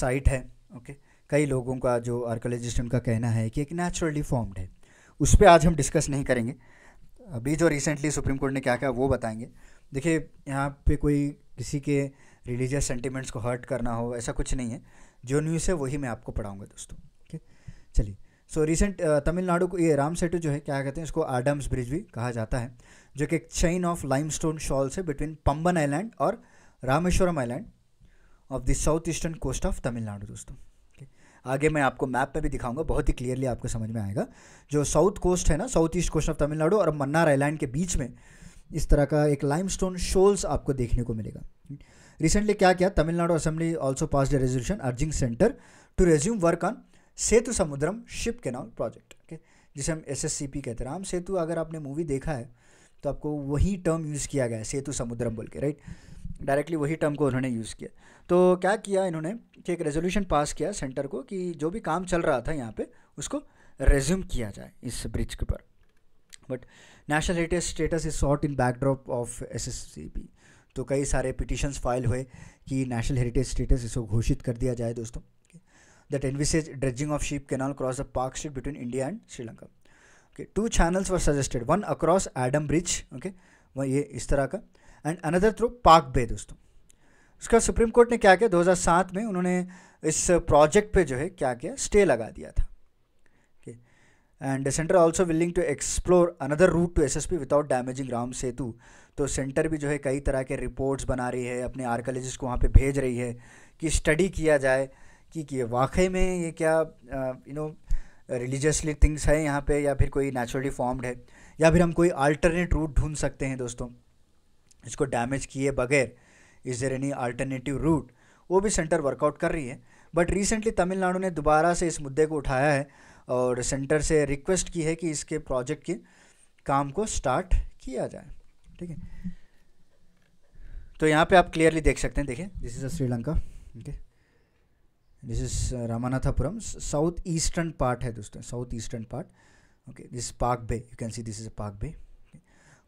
साइट है ओके कई लोगों का जो आर्कोलॉजिस्ट उनका कहना है कि एक नेचुरली फॉर्म्ड है उस पर आज हम डिस्कस नहीं करेंगे अभी जो रिसेंटली सुप्रीम कोर्ट ने क्या कहा वो बताएंगे देखिए यहाँ पे कोई किसी के रिलीजियस सेंटिमेंट्स को हर्ट करना हो ऐसा कुछ नहीं है जो न्यूज़ है वही मैं आपको पढ़ाऊँगा दोस्तों ठीक चलिए सो रिसेंट तमिलनाडु को ये राम सेटू जो है क्या कहते हैं इसको आडम्स ब्रिज भी कहा जाता है जो कि एक चेन ऑफ लाइमस्टोन शॉल्स है बिटवीन पम्बन आइलैंड और Rameswaram island of the south eastern coast of Tamil Nadu दोस्तों आगे मैं आपको मैप पे भी दिखाऊंगा बहुत ही क्लियरली आपको समझ में आएगा जो साउथ कोस्ट है ना south east coast of Tamil Nadu और मन्नार आइलैंड के बीच में इस तरह का एक स्टोन शोल्स आपको देखने को मिलेगा रिसेंटली क्या किया Tamil Nadu assembly also pass a resolution urging centre to resume work on Sethusamudram ship canal project okay जिसे हम एस कहते हैं राम सेतु अगर आपने मूवी देखा है तो आपको वही टर्म यूज़ किया गया है सेतु समुद्रम बोल के राइट डायरेक्टली वही टर्म को उन्होंने यूज़ किया तो क्या किया इन्होंने कि एक रेजोल्यूशन पास किया सेंटर को कि जो भी काम चल रहा था यहाँ पे उसको रेज्यूम किया जाए इस ब्रिज के ऊपर but national heritage status is sought in backdrop of S S C P तो कई सारे पिटिशन्स फाइल हुए कि नेशनल हेरिटेज स्टेटस इसको घोषित कर दिया जाए दोस्तों that envisages dredging of ship canal cross the Palk strait between India and Sri Lanka okay two channels were suggested one across Adam bridge okay ये इस तरह का एंड अनदर थ्रू पाक बे दोस्तों उसका सुप्रीम कोर्ट ने क्या किया 2007 में उन्होंने इस प्रोजेक्ट पे जो है क्या किया स्टे लगा दिया था and centre also willing to explore another route to SSP without damaging Ram Setu तो सेंटर भी जो है कई तरह के रिपोर्ट्स बना रही है अपने आर्कोलॉजिस्ट को वहाँ पे भेज रही है कि स्टडी किया जाए कि, कि वाकई में ये क्या यू नो रिलीजियसली थिंग्स है यहाँ पे या फिर कोई नेचुरली फॉर्म्ड है या फिर हम कोई अल्टरनेट रूट ढूंढ सकते हैं दोस्तों इसको डैमेज किए बगैर is there any alternative route वो भी सेंटर वर्कआउट कर रही है बट रिसेंटली तमिलनाडु ने दोबारा से इस मुद्दे को उठाया है और सेंटर से रिक्वेस्ट की है कि इसके प्रोजेक्ट के काम को स्टार्ट किया जाए ठीक है तो यहाँ पे आप क्लियरली देख सकते हैं देखिए this is a Sri Lanka okay this is Ramanathapuram south eastern part है दोस्तों south eastern part okay this Palk bay you can see this is a Palk bay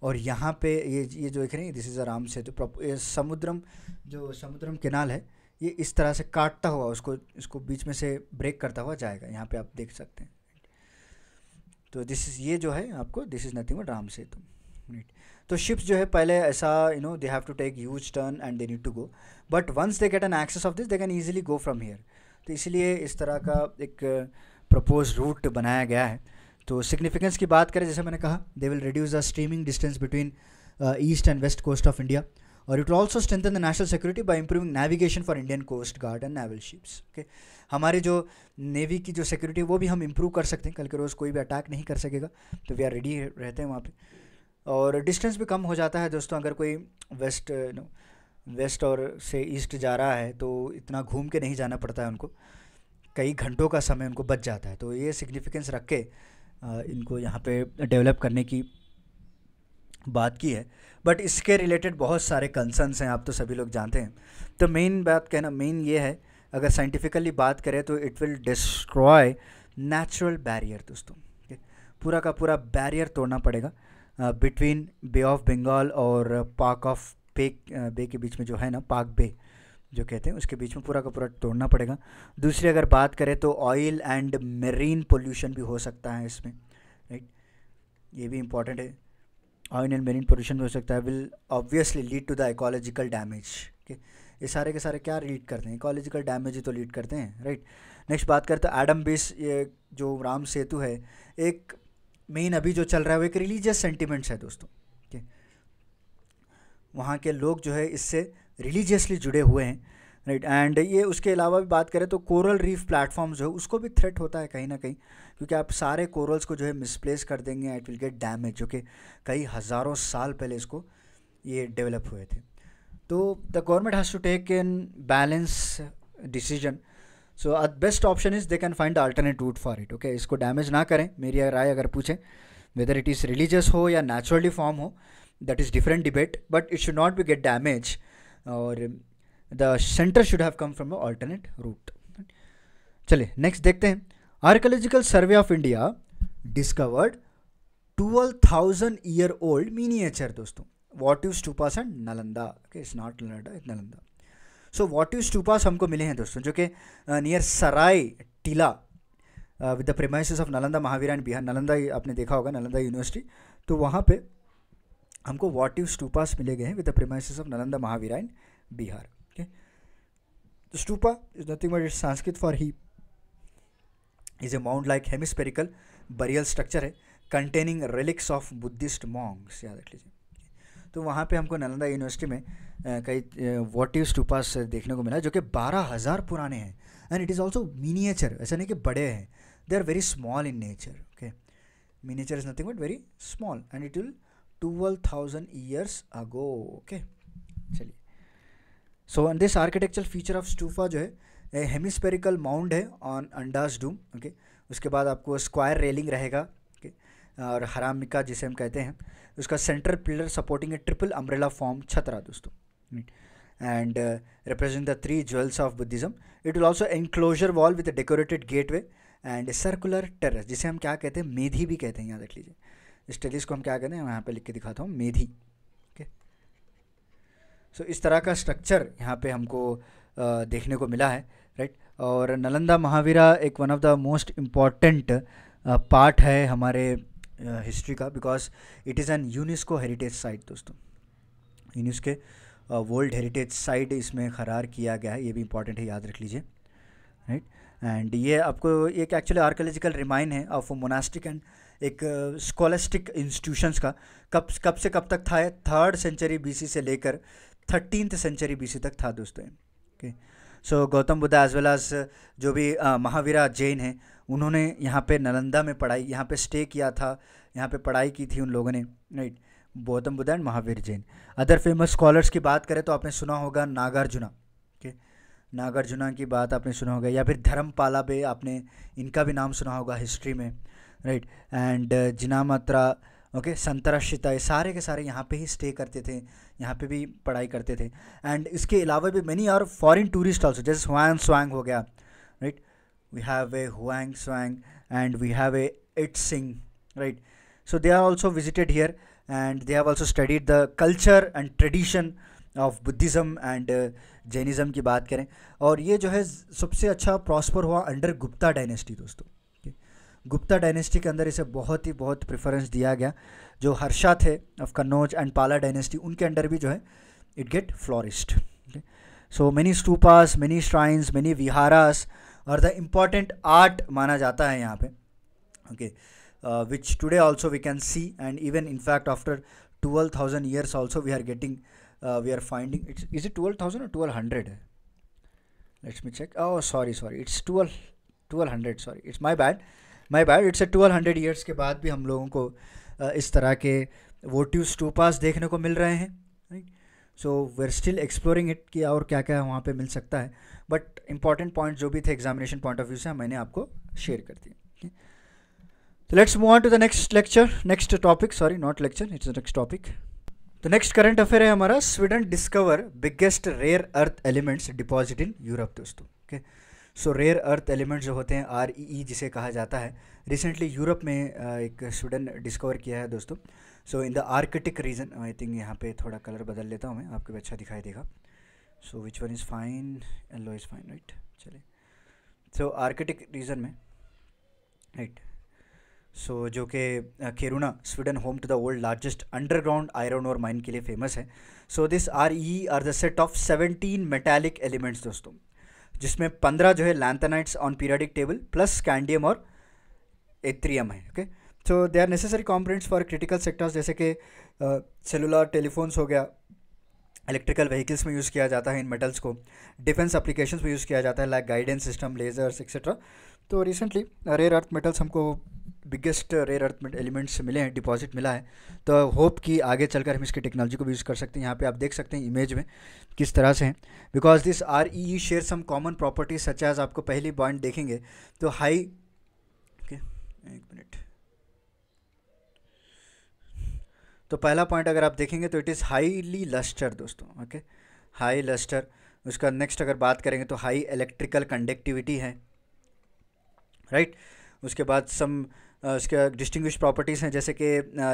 और यहाँ पे ये ये जो देख रहे हैं दिस इज़ आराम से तो समुद्रम जो समुद्रम किनाल है ये इस तरह से काटता हुआ उसको इसको बीच में से ब्रेक करता हुआ जाएगा यहाँ पे आप देख सकते हैं तो दिस इज़ ये जो है आपको this is nothing but Ram Setu right तो शिप्स जो है पहले ऐसा you know they have to take U turn and they need to go but once they get an access of this they can easily go from here तो इसलिए इस तरह का एक प्रपोज uh, रूट बनाया गया है तो सिग्निफिकेंस की बात करें जैसे मैंने कहा they will reduce the streaming distance between east and west coast of India और it also strengthen the national security by improving navigation for Indian coast guard and naval ships okay हमारे जो नेवी की जो सिक्योरिटी वो भी हम इम्प्रूव कर सकते हैं कल के रोज़ कोई भी अटैक नहीं कर सकेगा तो वी आर रेडी रहते हैं वहाँ पर और डिस्टेंस भी कम हो जाता है दोस्तों अगर कोई वेस्ट नो वेस्ट और से ईस्ट जा रहा है तो इतना घूम के नहीं जाना पड़ता है उनको कई घंटों का समय उनको बच जाता है तो ये सिग्निफिकेंस रख के इनको यहाँ पे डेवलप करने की बात की है बट इसके रिलेटेड बहुत सारे कंसर्नस हैं आप तो सभी लोग जानते हैं तो मेन बात कहना मेन ये है अगर साइंटिफिकली बात करें तो it will destroy natural barrier दोस्तों पूरा का पूरा बैरियर तोड़ना पड़ेगा बिटवीन बे ऑफ बंगाल और पाक ऑफ बे बे के बीच में जो है ना पाक बे जो कहते हैं उसके बीच में पूरा का पूरा तोड़ना पड़ेगा दूसरी अगर बात करें तो ऑयल एंड मेरीन पोल्यूशन भी हो सकता है इसमें राइट ये भी इम्पॉर्टेंट है ऑयल एंड मेरीन पोल्यूशन भी हो सकता है will obviously lead to the ecological damage ये सारे के सारे क्या लीड करते हैं इकोलॉजिकल डैमेज ही तो लीड करते हैं राइट नेक्स्ट बात करते तो एडम बेस ये जो राम सेतु है एक मेन अभी जो चल रहा है वो एक रिलीजियस सेंटिमेंट्स है दोस्तों ठीक वहाँ के लोग जो है इससे रिलीजियसली जुड़े हुए हैं राइट एंड ये उसके अलावा भी बात करें तो कोरल रीफ प्लेटफॉर्म जो है उसको भी थ्रेट होता है कहीं ना कहीं क्योंकि आप सारे कोरल्स को जो है मिसप्लेस कर देंगे इट विल गेट डैमेज जो कि कई हज़ारों साल पहले इसको ये डेवलप हुए थे तो the government has to take in balance decision so a best option is they can find the alternate route for it okay इसको डैमेज ना करें मेरी राय अगर पूछें वेदर इट इज़ रिलीजियस हो या नेचुरली फॉर्म हो that is different debate but it should not be gate damage और the centre should have come from alternate route चलिए नेक्स्ट देखते हैं archaeological survey of India discovered twelve thousand year old miniature दोस्तों votive stupas and Nalanda okay it's not Nalanda it Nalanda so votive stupas हमको मिले हैं दोस्तों जो कि near Sarai Tila with the premises of Nalanda Mahavira and Bihar Nalanda आपने देखा होगा नालंदा यूनिवर्सिटी तो वहाँ पे हमको वाटिव स्टूपास मिले गए हैं with the premises of Nalanda Mahavira in Bihar okay stupa is nothing but it's Sanskrit for he is a mount like hemispherical burial structure है containing relics of Buddhist monks याद रख लीजिए तो वहाँ पे हमको नालंदा यूनिवर्सिटी में कई वॉटिव स्टूपास देखने को मिला जो कि बारह हज़ार पुराने हैं and it is also miniature ऐसा नहीं कि बड़े हैं they are very small in nature okay miniature is nothing but very small and it will twelve thousand years ago okay चलिए so this architecture feature of stupa जो है हेमिस्पेरिकल माउंड है ऑन अंडास डूम ओके उसके बाद आपको स्क्वायर रेलिंग रहेगा ओके okay? और हरामिका जिसे हम कहते हैं उसका सेंटर पिलर सपोर्टिंग ए ट्रिपल अम्ब्रेला फॉर्म छतरा दोस्तों and represent the three jewels of Buddhism it will also enclosure wall with decorated gateway and circular terrace जिसे हम क्या कहते हैं मेधी भी कहते हैं यहाँ देख लीजिए स्टडीज़ को हम क्या करें यहाँ पे लिख के दिखाता हूँ मेधी ओके सो इस तरह का स्ट्रक्चर यहाँ पे हमको आ, देखने को मिला है राइट और नलंदा महावीरा एक one of the most important part है हमारे हिस्ट्री का because it is an UNESCO heritage site दोस्तों यूनिस्के वर्ल्ड हेरिटेज साइट इसमें करार किया गया है ये भी इम्पॉर्टेंट है याद रख लीजिए राइट एंड ये आपको एक एक्चुअली आर्कोलॉजिकल रिमाइंड है ऑफ मोनास्टिक एंड एक स्कॉलेस्टिक इंस्टीट्यूशंस का कब कब से कब तक था थर्ड सेंचुरी बीसी से लेकर थर्टीनथ सेंचुरी बीसी तक था दोस्तों okay so Gautam Buddha as well as जो भी महावीरा जैन हैं उन्होंने यहाँ पे नालंदा में पढ़ाई यहाँ पे स्टे किया था यहाँ पे पढ़ाई की थी उन लोगों ने right Gautam Buddha and Mahavir Jain other famous scholars की बात करें तो आपने सुना होगा नागार्जुना ओके नागार्जुना की बात आपने सुना होगा या फिर धर्मपाला पे आपने इनका भी नाम सुना होगा हिस्ट्री में राइट एंड जिना मात्रा ओके okay, संतराशिता ये सारे के सारे यहाँ पे ही स्टे करते थे यहाँ पे भी पढ़ाई करते थे एंड इसके अलावा भी मैनी और फॉरेन टूरिस्ट ऑल्सो जैसे हुआंग स्वांग हो गया right we have a Hiuen Tsang and we have a I Tsing right so they are also visited here and they have also studied the culture and tradition of Buddhism and Jainism की बात करें और ये जो है सबसे अच्छा प्रॉस्पर हुआ अंडर गुप्ता डायनेस्टी दोस्तों गुप्ता डायनेस्टी के अंदर इसे बहुत ही बहुत प्रेफरेंस दिया गया जो हर्षा थे of Kannauj and Pala dynasty उनके अंडर भी जो है it get flourished so many stupas many shrines many viharas और द इम्पॉर्टेंट आर्ट माना जाता है यहाँ पे okay which today also we can see and even in fact after twelve thousand years also we are getting we are finding it's is it twelve thousand और ट्वेल्व हंड्रेड है let's me check oh sorry sorry it's twelve twelve hundred sorry it's my bad my bad it's twelve hundred years के बाद भी हम लोगों को इस तरह के टू पास देखने को मिल रहे हैं so we still exploring it कि और क्या क्या वहाँ पर मिल सकता है बट इंपॉर्टेंट पॉइंट जो भी थे एग्जामिनेशन पॉइंट ऑफ व्यू से मैंने आपको शेयर कर दिए तो let's move on to the next lecture next topic sorry not lecture it's next topic तो नेक्स्ट करंट अफेयर है हमारा Sweden discover biggest rare earth elements deposit in Europe दोस्तों okay okay? So rare earth element जो होते हैं आर ई ई जिसे कहा जाता है रिसेंटली यूरोप में एक स्टूडेंट डिस्कवर किया है दोस्तों so in the Arctic region I think यहाँ पे थोड़ा कलर बदल लेता हूँ मैं आपको भी अच्छा दिखाई देगा so which one is fine yellow is fine right चलिए सो आर्कटिक रीजन में राइट सो so, जो कि Kiruna Sweden home to the world largest underground iron और माइन के लिए फेमस है so this R E are the set of seventeen metallic elements दोस्तों जिसमें पंद्रह जो है lanthanides on periodic table plus scandium और एथ्रियम है okay so they are necessary components for critical sectors जैसे कि सेलुलर uh, टेलीफोन्स हो गया इलेक्ट्रिकल व्हीकल्स में यूज़ किया जाता है इन मेटल्स को डिफेंस अप्लीकेशन में यूज़ किया जाता है like guidance system lasers etcetera तो रिसेंटली रेयर अर्थ मेटल्स हमको बिगेस्ट रेयर अर्थ एलिमेंट्स मिले हैं डिपॉजिट मिला है तो होप कि आगे चलकर हम इसकी टेक्नोलॉजी को भी यूज़ कर सकते हैं यहाँ पे आप देख सकते हैं इमेज में किस तरह से हैं because this R E E share some common properties such as आपको पहली पॉइंट देखेंगे तो हाई ओके एक मिनट तो पहला पॉइंट अगर आप देखेंगे तो इट इज़ हाईली लस्टर दोस्तों ओके हाई लस्टर उसका नेक्स्ट अगर बात करेंगे तो हाई इलेक्ट्रिकल कंडक्टिविटी है राइट right? उसके बाद सम उसके डिस्टिंग्विश प्रॉपर्टीज़ हैं जैसे कि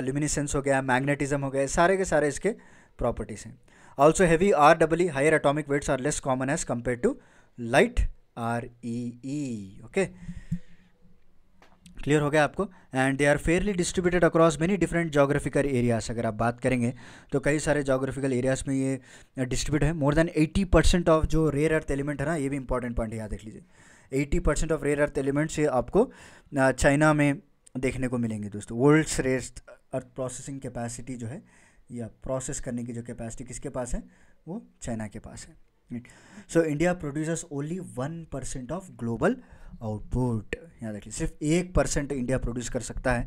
ल्यूमिनिसेंस हो गया मैग्नेटिज्म हो गया सारे के सारे इसके प्रॉपर्टीज़ हैं also heavy R double E higher atomic weights are less common as compare to light R E E okay clear हो गया आपको and they are fairly distributed across many different geographical areas अगर आप बात करेंगे तो कई सारे जोग्राफिकल एरियाज में ये डिस्ट्रीब्यूट है मोर देन 80 परसेंट ऑफ जो रेयर अर्थ एलिमेंट है ना ये भी इंपॉर्टेंट पॉइंट याद देख लीजिए 80 percent of rare earth elements ये आपको चाइना में देखने को मिलेंगे दोस्तों वर्ल्ड्स रेस्ट अर्थ प्रोसेसिंग कैपेसिटी जो है या प्रोसेस करने की जो कैपेसिटी किसके पास है वो चाइना के पास है so India producers only one percent of global output याद रखिए सिर्फ एक परसेंट इंडिया प्रोड्यूस कर सकता है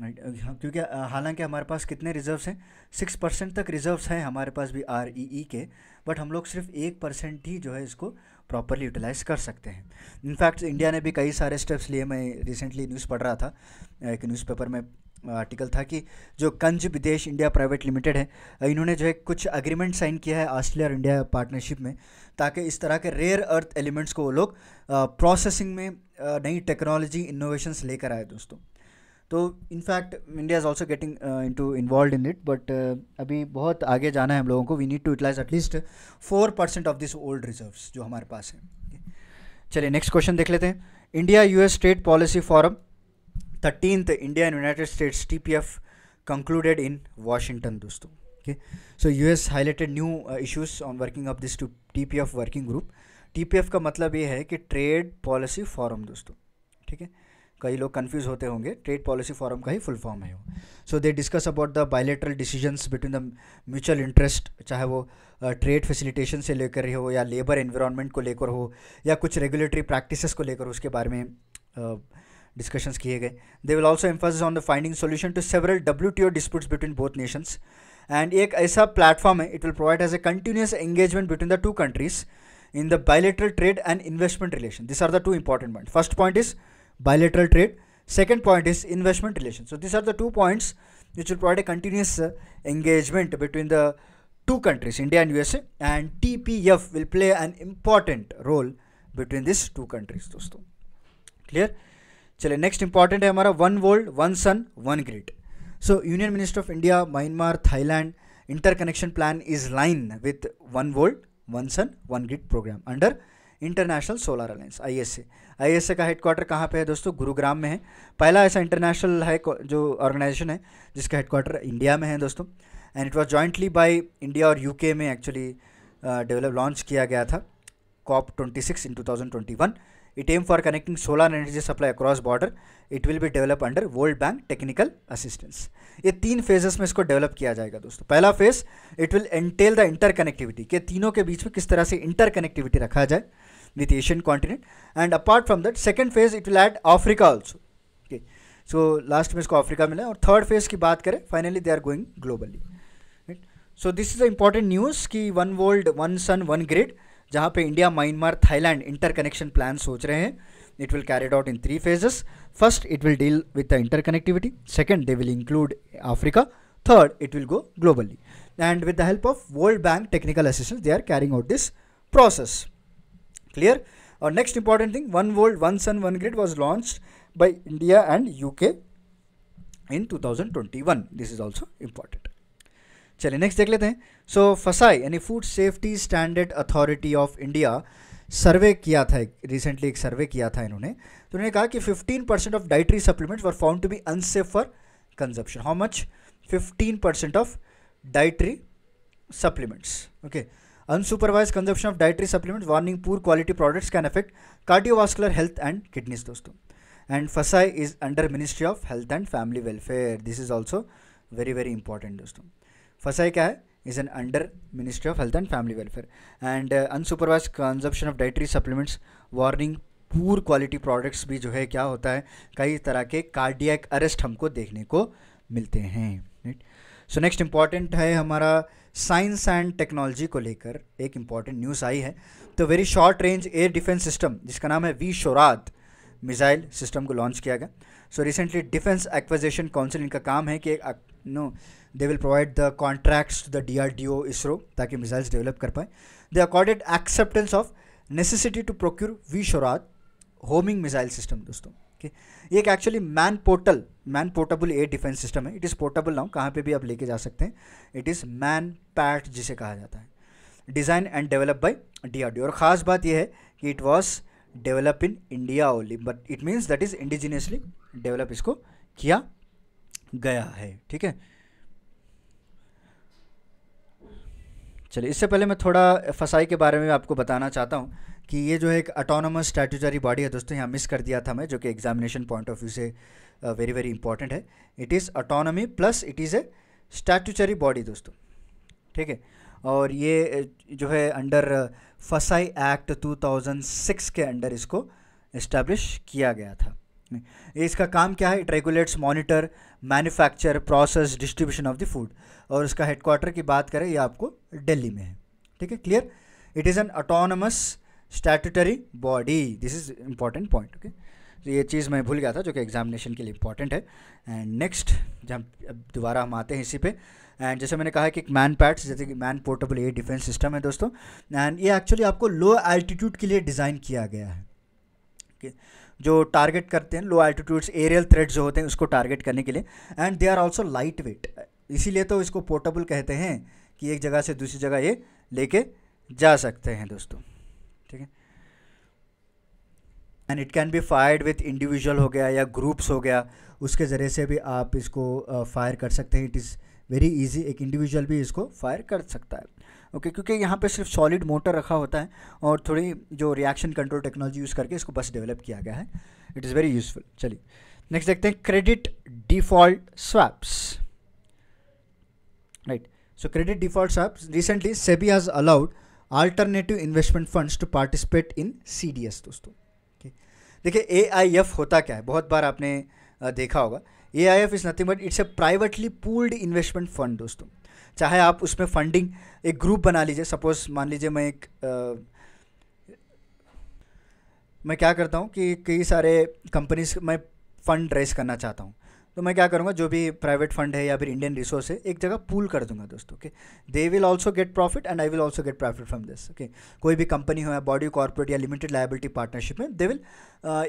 राइट हाँ, क्योंकि हालांकि हमारे पास कितने रिजर्व्स हैं सिक्स परसेंट तक रिजर्व्स हैं हमारे पास भी आर ई ई के बट हम लोग सिर्फ एक परसेंट ही जो है इसको प्रॉपरली यूटिलाइज कर सकते हैं इनफैक्ट इंडिया ने भी कई सारे स्टेप्स लिए मैं रिसेंटली न्यूज़ पढ़ रहा था एक न्यूज़पेपर में आर्टिकल था कि जो कंज विदेश इंडिया प्राइवेट लिमिटेड है इन्होंने जो है कुछ अग्रीमेंट साइन किया है ऑस्ट्रेलिया और इंडिया पार्टनरशिप में ताकि इस तरह के रेयर अर्थ एलिमेंट्स को वो लोग प्रोसेसिंग में नई टेक्नोलॉजी इनोवेशंस लेकर आए दोस्तों तो in fact India is also getting in to involve in it but अभी बहुत आगे जाना है हम लोगों को we need to utilise at least four percent of this old reserve जो हमारे पास हैं चलिए नेक्स्ट क्वेश्चन देख लेते हैं India US state policy forum thirteen India and United States T P F concluded in Washington दोस्तों highlighted new issues on working of this to T P F working group T P F का मतलब ये है कि ट्रेड पॉलिसी फॉरम दोस्तों ठीक है कई लोग कन्फ्यूज होते होंगे ट्रेड पॉलिसी फॉरम का ही फुल फॉर्म है वो so they discuss about the bilateral decisions between the mutual interest चाहे वो ट्रेड uh, फैसिलिटेशन से लेकर हो या लेबर एनवायरनमेंट को लेकर हो या कुछ रेगुलेटरी प्रैक्टिसेस को लेकर उसके बारे में uh, Discussions किए गए They will also emphasize on finding solution to several WTO disputes between both nations. And and aisa platform it will provide as a continuous engagement between the two countries in the bilateral trade and investment relation these are the two important points first point is bilateral trade second point is investment relation so these are the two points which will provide a continuous uh, engagement between the two countries india and usa and tpf will play an important role between these two countries dosto clear चले नेक्स्ट इंपॉर्टेंट है हमारा one world one sun one grid so union minister of India Myanmar Thailand connection plan is line with one world one sun one grid programme under international solar alliance S A का हेडक्वार्टर कहाँ पे है दोस्तों गुरुग्राम में है पहला ऐसा इंटरनेशनल है जो ऑर्गेनाइजेशन है जिसका हेडक्वार्टर इंडिया में है दोस्तों and it was jointly by India और यूके में एक्चुअली डेवलप लॉन्च किया गया था COP twenty six in two thousand twenty one it aim for connecting solar energy supply across border it will be develop under world bank technical assistance ये तीन फेजेस में इसको डेवलप किया जाएगा दोस्तों पहला phase it will entail the interconnectivity के तीनों के बीच में किस तरह से इंटर कनेक्टिविटी रखा जाए with Asian continent and apart from that second phase it will add Africa also okay so last में इसको अफ्रीका मिला और थर्ड फेज की बात करें finally they are going globally so this is a important news की one world one sun one grid जहाँ पे India Myanmar Thailand interconnection plan सोच रहे हैं it will carried out in three phases first it will deal with the interconnectivity second they will include Africa third it will go globally and with the help of world bank technical assistance they are carrying out this process clear और next important thing one world one sun one grid was launch by India and U K in two thousand twenty one this is also important चलिए नेक्स्ट देख लेते हैं सो फसाई यानी food safety standard authority of India survey किया था एक रिसेंटली एक सर्वे किया था इन्होंने तो उन्होंने कहा कि 15 percent of dietary supplements were found to be unsafe for consumption how much 15 percent of dietary supplements okay unsupervised consumption of dietary supplements warning poor quality products can affect cardiovascular health and kidneys दोस्तों and FSSAI is under ministry of health and family welfare this is also very very important दोस्तों फसाई क्या है is an under Ministry of Health and Family Welfare. And uh, unsupervised consumption of dietary supplements, warning poor quality products भी जो है क्या होता है कई तरह के कार्डियक अरेस्ट हमको देखने को मिलते हैं सो नेक्स्ट इम्पॉर्टेंट है हमारा साइंस एंड टेक्नोलॉजी को लेकर एक इम्पॉर्टेंट न्यूज़ आई है तो very short range air defence system जिसका नाम है वी शोरात मिसाइल सिस्टम को लॉन्च किया गया so recently defence acquisition council इनका काम है कि no they will provide the contracts to the D R D O ISRO ताकि मिसाइल्स डेवलप कर पाए they accorded acceptance of necessity to procure V SHORADS homing missile system दोस्तों ओके ये एक actually man portal man portable air defence system है इट इज़ पोर्टेबल नाउ कहाँ पे भी आप लेके जा सकते हैं इट इज़ मैन पैट जिसे कहा जाता है design and develop by D D O और ख़ास बात यह है कि it was develop in India only but it means that is indigenously develop इसको किया गया है ठीक है चलिए इससे पहले मैं थोड़ा एफ के बारे में आपको बताना चाहता हूँ कि ये जो है एक अटोनमस स्टैट्यूटरी बॉडी है दोस्तों यहाँ मिस कर दिया था मैं जो कि एग्जामिनेशन पॉइंट ऑफ व्यू से वेरी वेरी इंपॉर्टेंट है it is autonomy plus it is a statutory body दोस्तों ठीक है और ये जो है अंडर फसाई एक्ट 2006 के अंडर इसको इस्टेब्लिश किया गया था ये इसका काम क्या है it regulates monitor manufacture process distribution of the food और इसका हेडक्वार्टर की बात करें ये आपको दिल्ली में है ठीक है clear it is an autonomous statutory body this is important point okay तो ये चीज़ मैं भूल गया था जो कि एग्जामिनेशन के लिए इंपॉर्टेंट है एंड नेक्स्ट जब अब दोबारा हम आते हैं इसी पे एंड जैसे मैंने कहा कि एक मैन पैट्स जैसे कि man portable air defence system है दोस्तों एंड ये एक्चुअली आपको लो एल्टीट्यूड के लिए डिज़ाइन किया गया है ओके जो टारगेट करते हैं लो एल्टीट्यूड्स एरियल थ्रेड जो होते हैं उसको टारगेट करने के लिए and they are also light weight इसीलिए तो इसको पोर्टेबल कहते हैं कि एक जगह से दूसरी जगह ये लेके जा सकते हैं दोस्तों ठीक है and it can be fired with individual हो गया या ग्रुप्स हो गया उसके ज़रिए से भी आप इसको फायर कर सकते हैं इट इज़ वेरी इजी एक इंडिविजुअल भी इसको फायर कर सकता है ओके okay, क्योंकि यहाँ पे सिर्फ सॉलिड मोटर रखा होता है और थोड़ी जो रिएक्शन कंट्रोल टेक्नोलॉजी यूज़ करके इसको बस डेवलप किया गया है इट इज़ वेरी यूज़फुल चलिए नेक्स्ट देखते हैं credit default swaps So credit default swaps recently SEBI has allowed alternative investment funds to participate in CDS दोस्तों okay. देखिए AIF होता क्या है बहुत बार आपने देखा होगा A I F is nothing but it's a privately pooled investment fund दोस्तों चाहे आप उसमें फंडिंग एक ग्रुप बना लीजिए सपोज मान लीजिए मैं एक आ, मैं क्या करता हूँ कि कई सारे कंपनीज मैं फ़ंड रेस करना चाहता हूँ तो मैं क्या करूँगा जो भी प्राइवेट फंड है या फिर इंडियन रिसोर्स है एक जगह पूल कर दूंगा दोस्तों okay they will also get profit and I will also get profit from this okay कोई भी कंपनी हो या बॉडी कॉर्पोरेट या लिमिटेड लाइबिलिटी पार्टनरशिप में दे विल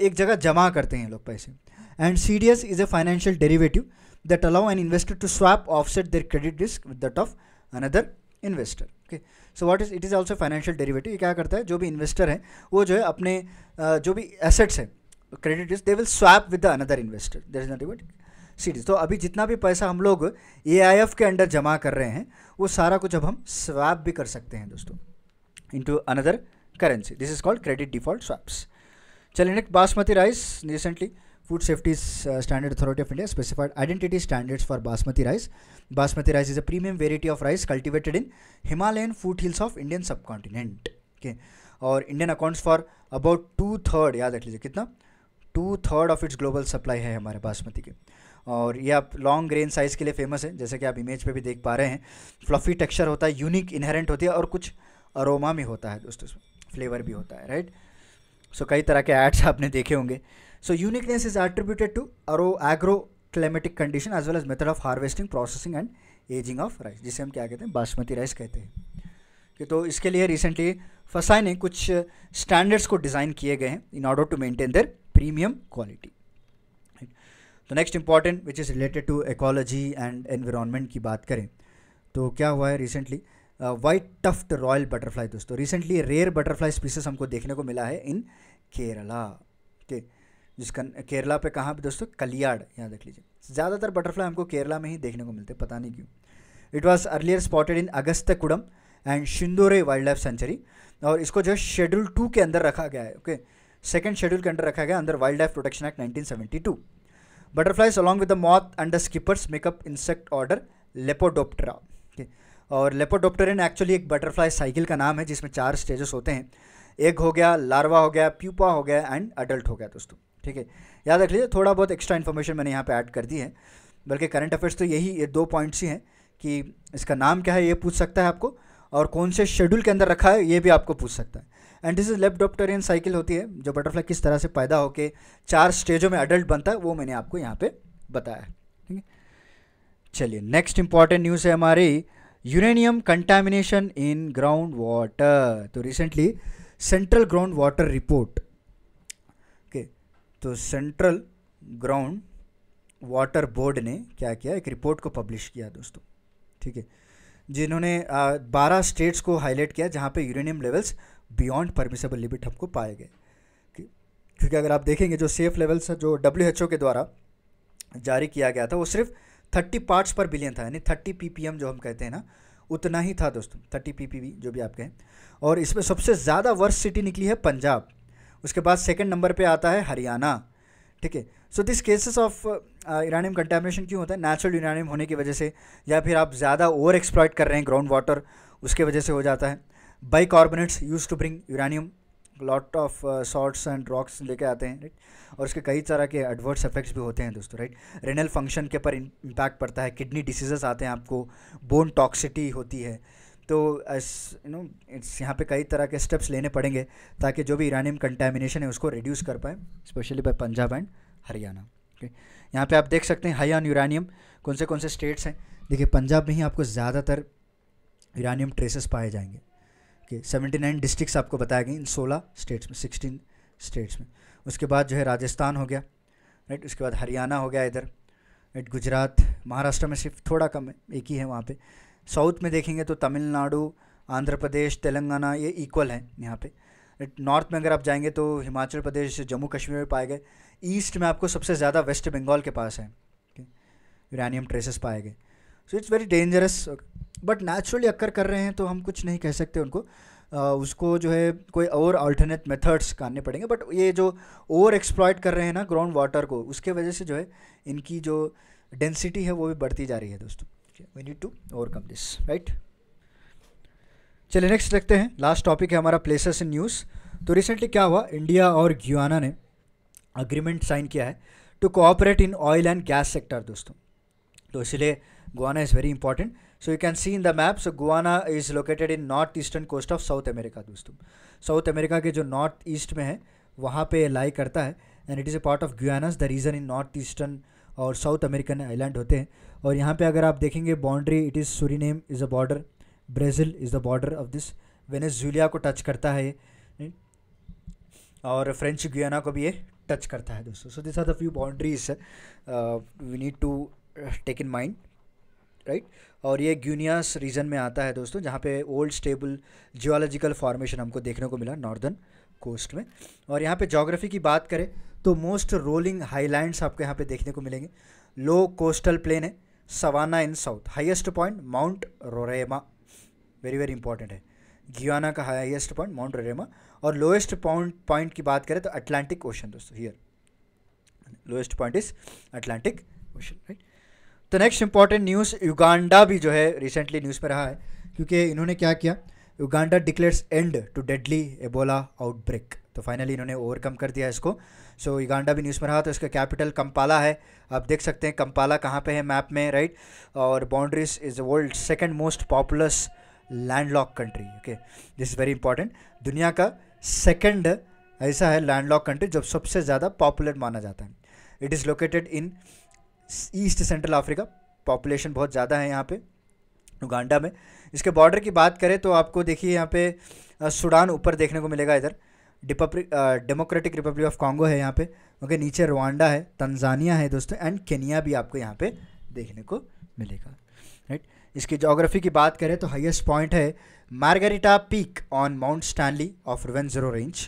एक जगह जमा करते हैं लोग पैसे and C D S is a financial derivative that allow an investor to swap offset their credit risk with that of another investor okay so what is it is also financial derivative ये क्या करता है जो भी इन्वेस्टर है वो जो है अपने जो भी एसेट्स है credit risk they will swap with the another investor there is not event series तो अभी जितना भी पैसा हम लोग ए के अंडर जमा कर रहे हैं वो सारा कुछ अब हम स्वैप भी कर सकते हैं दोस्तों into another currency this is called credit default swaps चलिए next basmati rice recently food safety standard authority of India specified identity standards for basmati rice basmati rice is a premium variety of rice cultivated in Himalayan food hills of Indian subcontinent okay और Indian accounts for about two third याद रख लीजिए कितना two third of its global supply है हमारे बासमती के और ये आप लॉन्ग ग्रेन साइज़ के लिए फेमस है जैसे कि आप इमेज पे भी देख पा रहे हैं फ्लफ़ी टेक्सचर होता है यूनिक इनहेरेंट होती है और कुछ अरोमा में होता है दोस्तों फ्लेवर भी होता है राइट सो कई तरह के एड्स आपने देखे होंगे so uniqueness is attributed to arrow agro climatic condition as well as method of harvesting processing and ageing of rice जिसे हम क्या कहते हैं बासमती राइस कहते हैं कि तो इसके लिए रिसेंटली फसाई ने कुछ स्टैंडर्ड्स को डिज़ाइन किए गए हैं in order to maintain their premium quality तो next important which is related to ecology and environment की बात करें तो क्या हुआ है recently white tuft royal butterfly दोस्तों रिसेंटली रेयर बटरफ्लाई स्पीसीस हमको देखने को मिला है इन केरला के जिसका केरला पे कहाँ पर दोस्तों कलियाड़ यहाँ देख लीजिए ज़्यादातर बटरफ्लाई हमको केरला में ही देखने को मिलते हैं पता नहीं क्यों it was earlier spotted in Agasthyakoodam and Shendurney wildlife sanctuary और इसको जो है शेड्यूल टू के अंदर रखा गया है ओके सेकेंड शेड्यूल के अंदर रखा गया अंदर wildlife protection act two butterflies along with the moth and the skippers makeup insect order lepidoptera और लेपोडोप्टरन एक्चुअली एक बटरफ्लाई साइकिल का नाम है जिसमें चार स्टेजेस होते हैं एक हो गया लार्वा हो गया प्यूपा हो गया एंड अडल्ट हो गया दोस्तों ठीक है याद रख लीजिए थोड़ा बहुत एक्स्ट्रा इन्फॉर्मेशन मैंने यहाँ पे ऐड कर दी है बल्कि करंट अफेयर्स तो यही ये दो पॉइंट्स ही हैं कि इसका नाम क्या है ये पूछ सकता है आपको और कौन से शेड्यूल के अंदर रखा है ये भी आपको पूछ सकता है एंटीसिस लेपडोप्टरियन साइकिल होती है जो बटरफ्लाई किस तरह से पैदा होकर चार स्टेजों में अडल्ट बनता है वो मैंने आपको यहाँ पे बताया ठीक है चलिए नेक्स्ट इंपॉर्टेंट न्यूज़ है हमारी uranium contamination in ground water तो recently central ground water report okay तो सेंट्रल ग्राउंड वाटर बोर्ड ने क्या किया एक रिपोर्ट को पब्लिश किया दोस्तों ठीक है जिन्होंने बारह स्टेट्स को हाईलाइट किया जहाँ पे uranium levels beyond permissible limit हमको पाए गए क्योंकि अगर आप देखेंगे जो सेफ लेवल्स जो डब्ल्यू के द्वारा जारी किया गया था वो सिर्फ थर्टी पार्ट्स पर बिलियन था यानी थर्टी पी जो हम कहते हैं ना उतना ही था दोस्तों थर्टी पी जो भी आप कहें और इसमें सबसे ज़्यादा वर्स्ट सिटी निकली है पंजाब उसके बाद सेकेंड नंबर पर आता है हरियाणा ठीक है so this cases of uranium contamination क्यों होता है नेचुरल यूरानियम होने की वजह से या फिर आप ज़्यादा ओवर एक्सप्लॉयट कर रहे हैं ग्राउंड वाटर उसके वजह से हो जाता है bicarbonates use to bring uranium lot of shorts and rocks लेके आते हैं राइट और उसके कई तरह के एडवर्स इफेक्ट्स भी होते हैं दोस्तों राइट रेनल फंक्शन के पर इम्पैक्ट पड़ता है किडनी डिसीजेस आते हैं आपको बोन टॉक्सिटी होती है तो यू नो इट्स यहाँ पे कई तरह के स्टेप्स लेने पड़ेंगे ताकि जो भी इरानियम कंटेमिनेशन है उसको रिड्यूस कर पाए specially by Punjab and Haryana okay यहाँ पे आप देख सकते हैं हाई ऑन यूरानियम कौन से कौन से स्टेट्स हैं देखिए पंजाब में ही आपको ज़्यादातर यूरानियम ट्रेसेस पाए जाएंगे ओके सेवेंटी नाइन डिस्ट्रिक्स आपको बताया गए इन सोलह स्टेट्स में सिक्सटीन स्टेट्स में उसके बाद जो है राजस्थान हो गया राइट उसके बाद हरियाणा हो गया इधर राइट गुजरात महाराष्ट्र में सिर्फ थोड़ा कम है एक ही है वहाँ पे साउथ में देखेंगे तो तमिलनाडु आंध्र प्रदेश तेलंगाना ये इक्वल है यहाँ पे नॉर्थ में अगर आप जाएंगे तो हिमाचल प्रदेश जम्मू कश्मीर में पाए गए ईस्ट में आपको सबसे ज़्यादा वेस्ट बंगाल के पास है यूरानियम ट्रेसेस पाए गए so it's very dangerous but naturally occur कर रहे हैं तो हम कुछ नहीं कह सकते उनको आ, उसको जो है कोई और अल्टरनेट मेथड्स करने पड़ेंगे बट ये जो ओवर एक्सप्लॉयट कर रहे हैं ना ग्राउंड वाटर को उसके वजह से जो है इनकी जो डेंसिटी है वो भी बढ़ती जा रही है दोस्तों we need to overcome this right चलिए नेक्स्ट रखते हैं लास्ट टॉपिक है हमारा प्लेसेस इन न्यूज़ तो रिसेंटली क्या हुआ इंडिया और ग्यूआना ने अग्रीमेंट साइन किया है to cooperate in oil and gas sector दोस्तों तो इसलिए Guyana is very important so you can see in the map so Guyana is located in north eastern coast of South America दोस्तों साउथ अमेरिका के जो नॉर्थ ईस्ट में है वहाँ पे लाई करता है and it is a part of Guianas the region in north eastern और साउथ अमेरिकन आइलैंड होते हैं और यहाँ पे अगर आप देखेंगे boundary it is name is a border Brazil is the border of this Venezuela को टच करता है ये और फ्रेंच गुआना को भी ये टच करता है दोस्तों so this are the few boundaries we need to take in mind right और ये ग्यूनियास रीजन में आता है दोस्तों जहाँ पे ओल्ड स्टेबल जियोलॉजिकल फॉर्मेशन हमको देखने को मिला नॉर्दर्न कोस्ट में और यहाँ पे जोग्राफी की बात करें तो मोस्ट रोलिंग हाईलैंड्स आपको यहाँ पे देखने को मिलेंगे लो कोस्टल प्लेन है savanna in south highest point mount Roraima very very important है गियाना का हाइएस्ट पॉइंट माउंट रोरेमा और लोएस्ट पॉइंट पॉइंट की बात करें तो अटलांटिक ओशन दोस्तों here lowest point is Atlantic Ocean right तो नेक्स्ट इंपॉर्टेंट न्यूज़ युगांडा भी जो है रिसेंटली न्यूज़ में रहा है क्योंकि इन्होंने क्या किया Uganda declares end to deadly Ebola outbreak तो फाइनली इन्होंने ओवरकम कर दिया इसको सो so, युगांडा भी न्यूज़ में रहा तो इसका कैपिटल कंपाला है आप देख सकते हैं कंपाला कहाँ पे है मैप में राइट और boundaries is world second most populous land lock country okay this is very important दुनिया का सेकेंड ऐसा है लैंड लॉक कंट्री जो सबसे ज़्यादा पॉपुलर माना जाता है it is located in east central Africa population बहुत ज़्यादा है यहाँ पे उगांडा में इसके बॉर्डर की बात करें तो आपको देखिए यहाँ पे सूडान ऊपर देखने को मिलेगा इधर डेमोक्रेटिक रिपब्लिक ऑफ कॉन्गो है यहाँ पे ओके नीचे रवांडा है तंजानिया है दोस्तों एंड केनिया भी आपको यहाँ पे देखने को मिलेगा राइट इसकी जोग्राफी की बात करें तो हाइएस्ट पॉइंट है Margherita peak on mount Stanley of Rwenzori range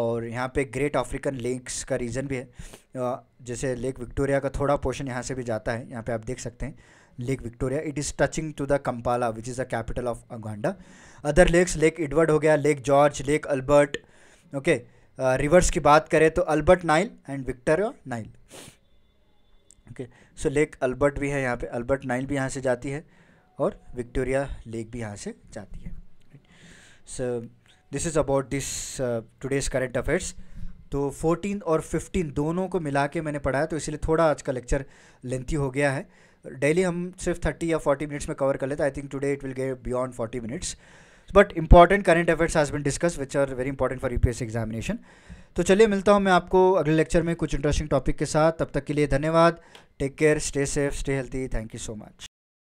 और यहाँ पे ग्रेट अफ्रीकन लेक्स का रीजन भी है जैसे लेक विक्टोरिया का थोड़ा पोर्शन यहाँ से भी जाता है यहाँ पे आप देख सकते हैं lake Victoria it is touching to the Kampala which is the capital of Uganda other lakes lake Edward हो गया lake George lake Albert okay rivers की बात करें तो Albert Nile and Victoria Nile okay so lake Albert भी है यहाँ पे अल्बर्ट नाइल भी यहाँ से जाती है और विक्टोरिया लेक भी यहाँ से जाती है so this is about this today's current affairs तो फोर्टीन और फिफ्टीन दोनों को मिला के मैंने पढ़ाया तो इसलिए थोड़ा आज का लेक्चर लेंथी हो गया है डेली हम सिर्फ थर्टी या फोर्टी मिनट्स में कवर कर लेते I think today it will get beyond forty minutes but important current affairs has been discuss which are very important for UPSC examination तो चलिए मिलता हूँ मैं आपको अगले लेक्चर में कुछ इंटरेस्टिंग टॉपिक के साथ तब तक के लिए धन्यवाद take care stay safe stay healthy thank you so much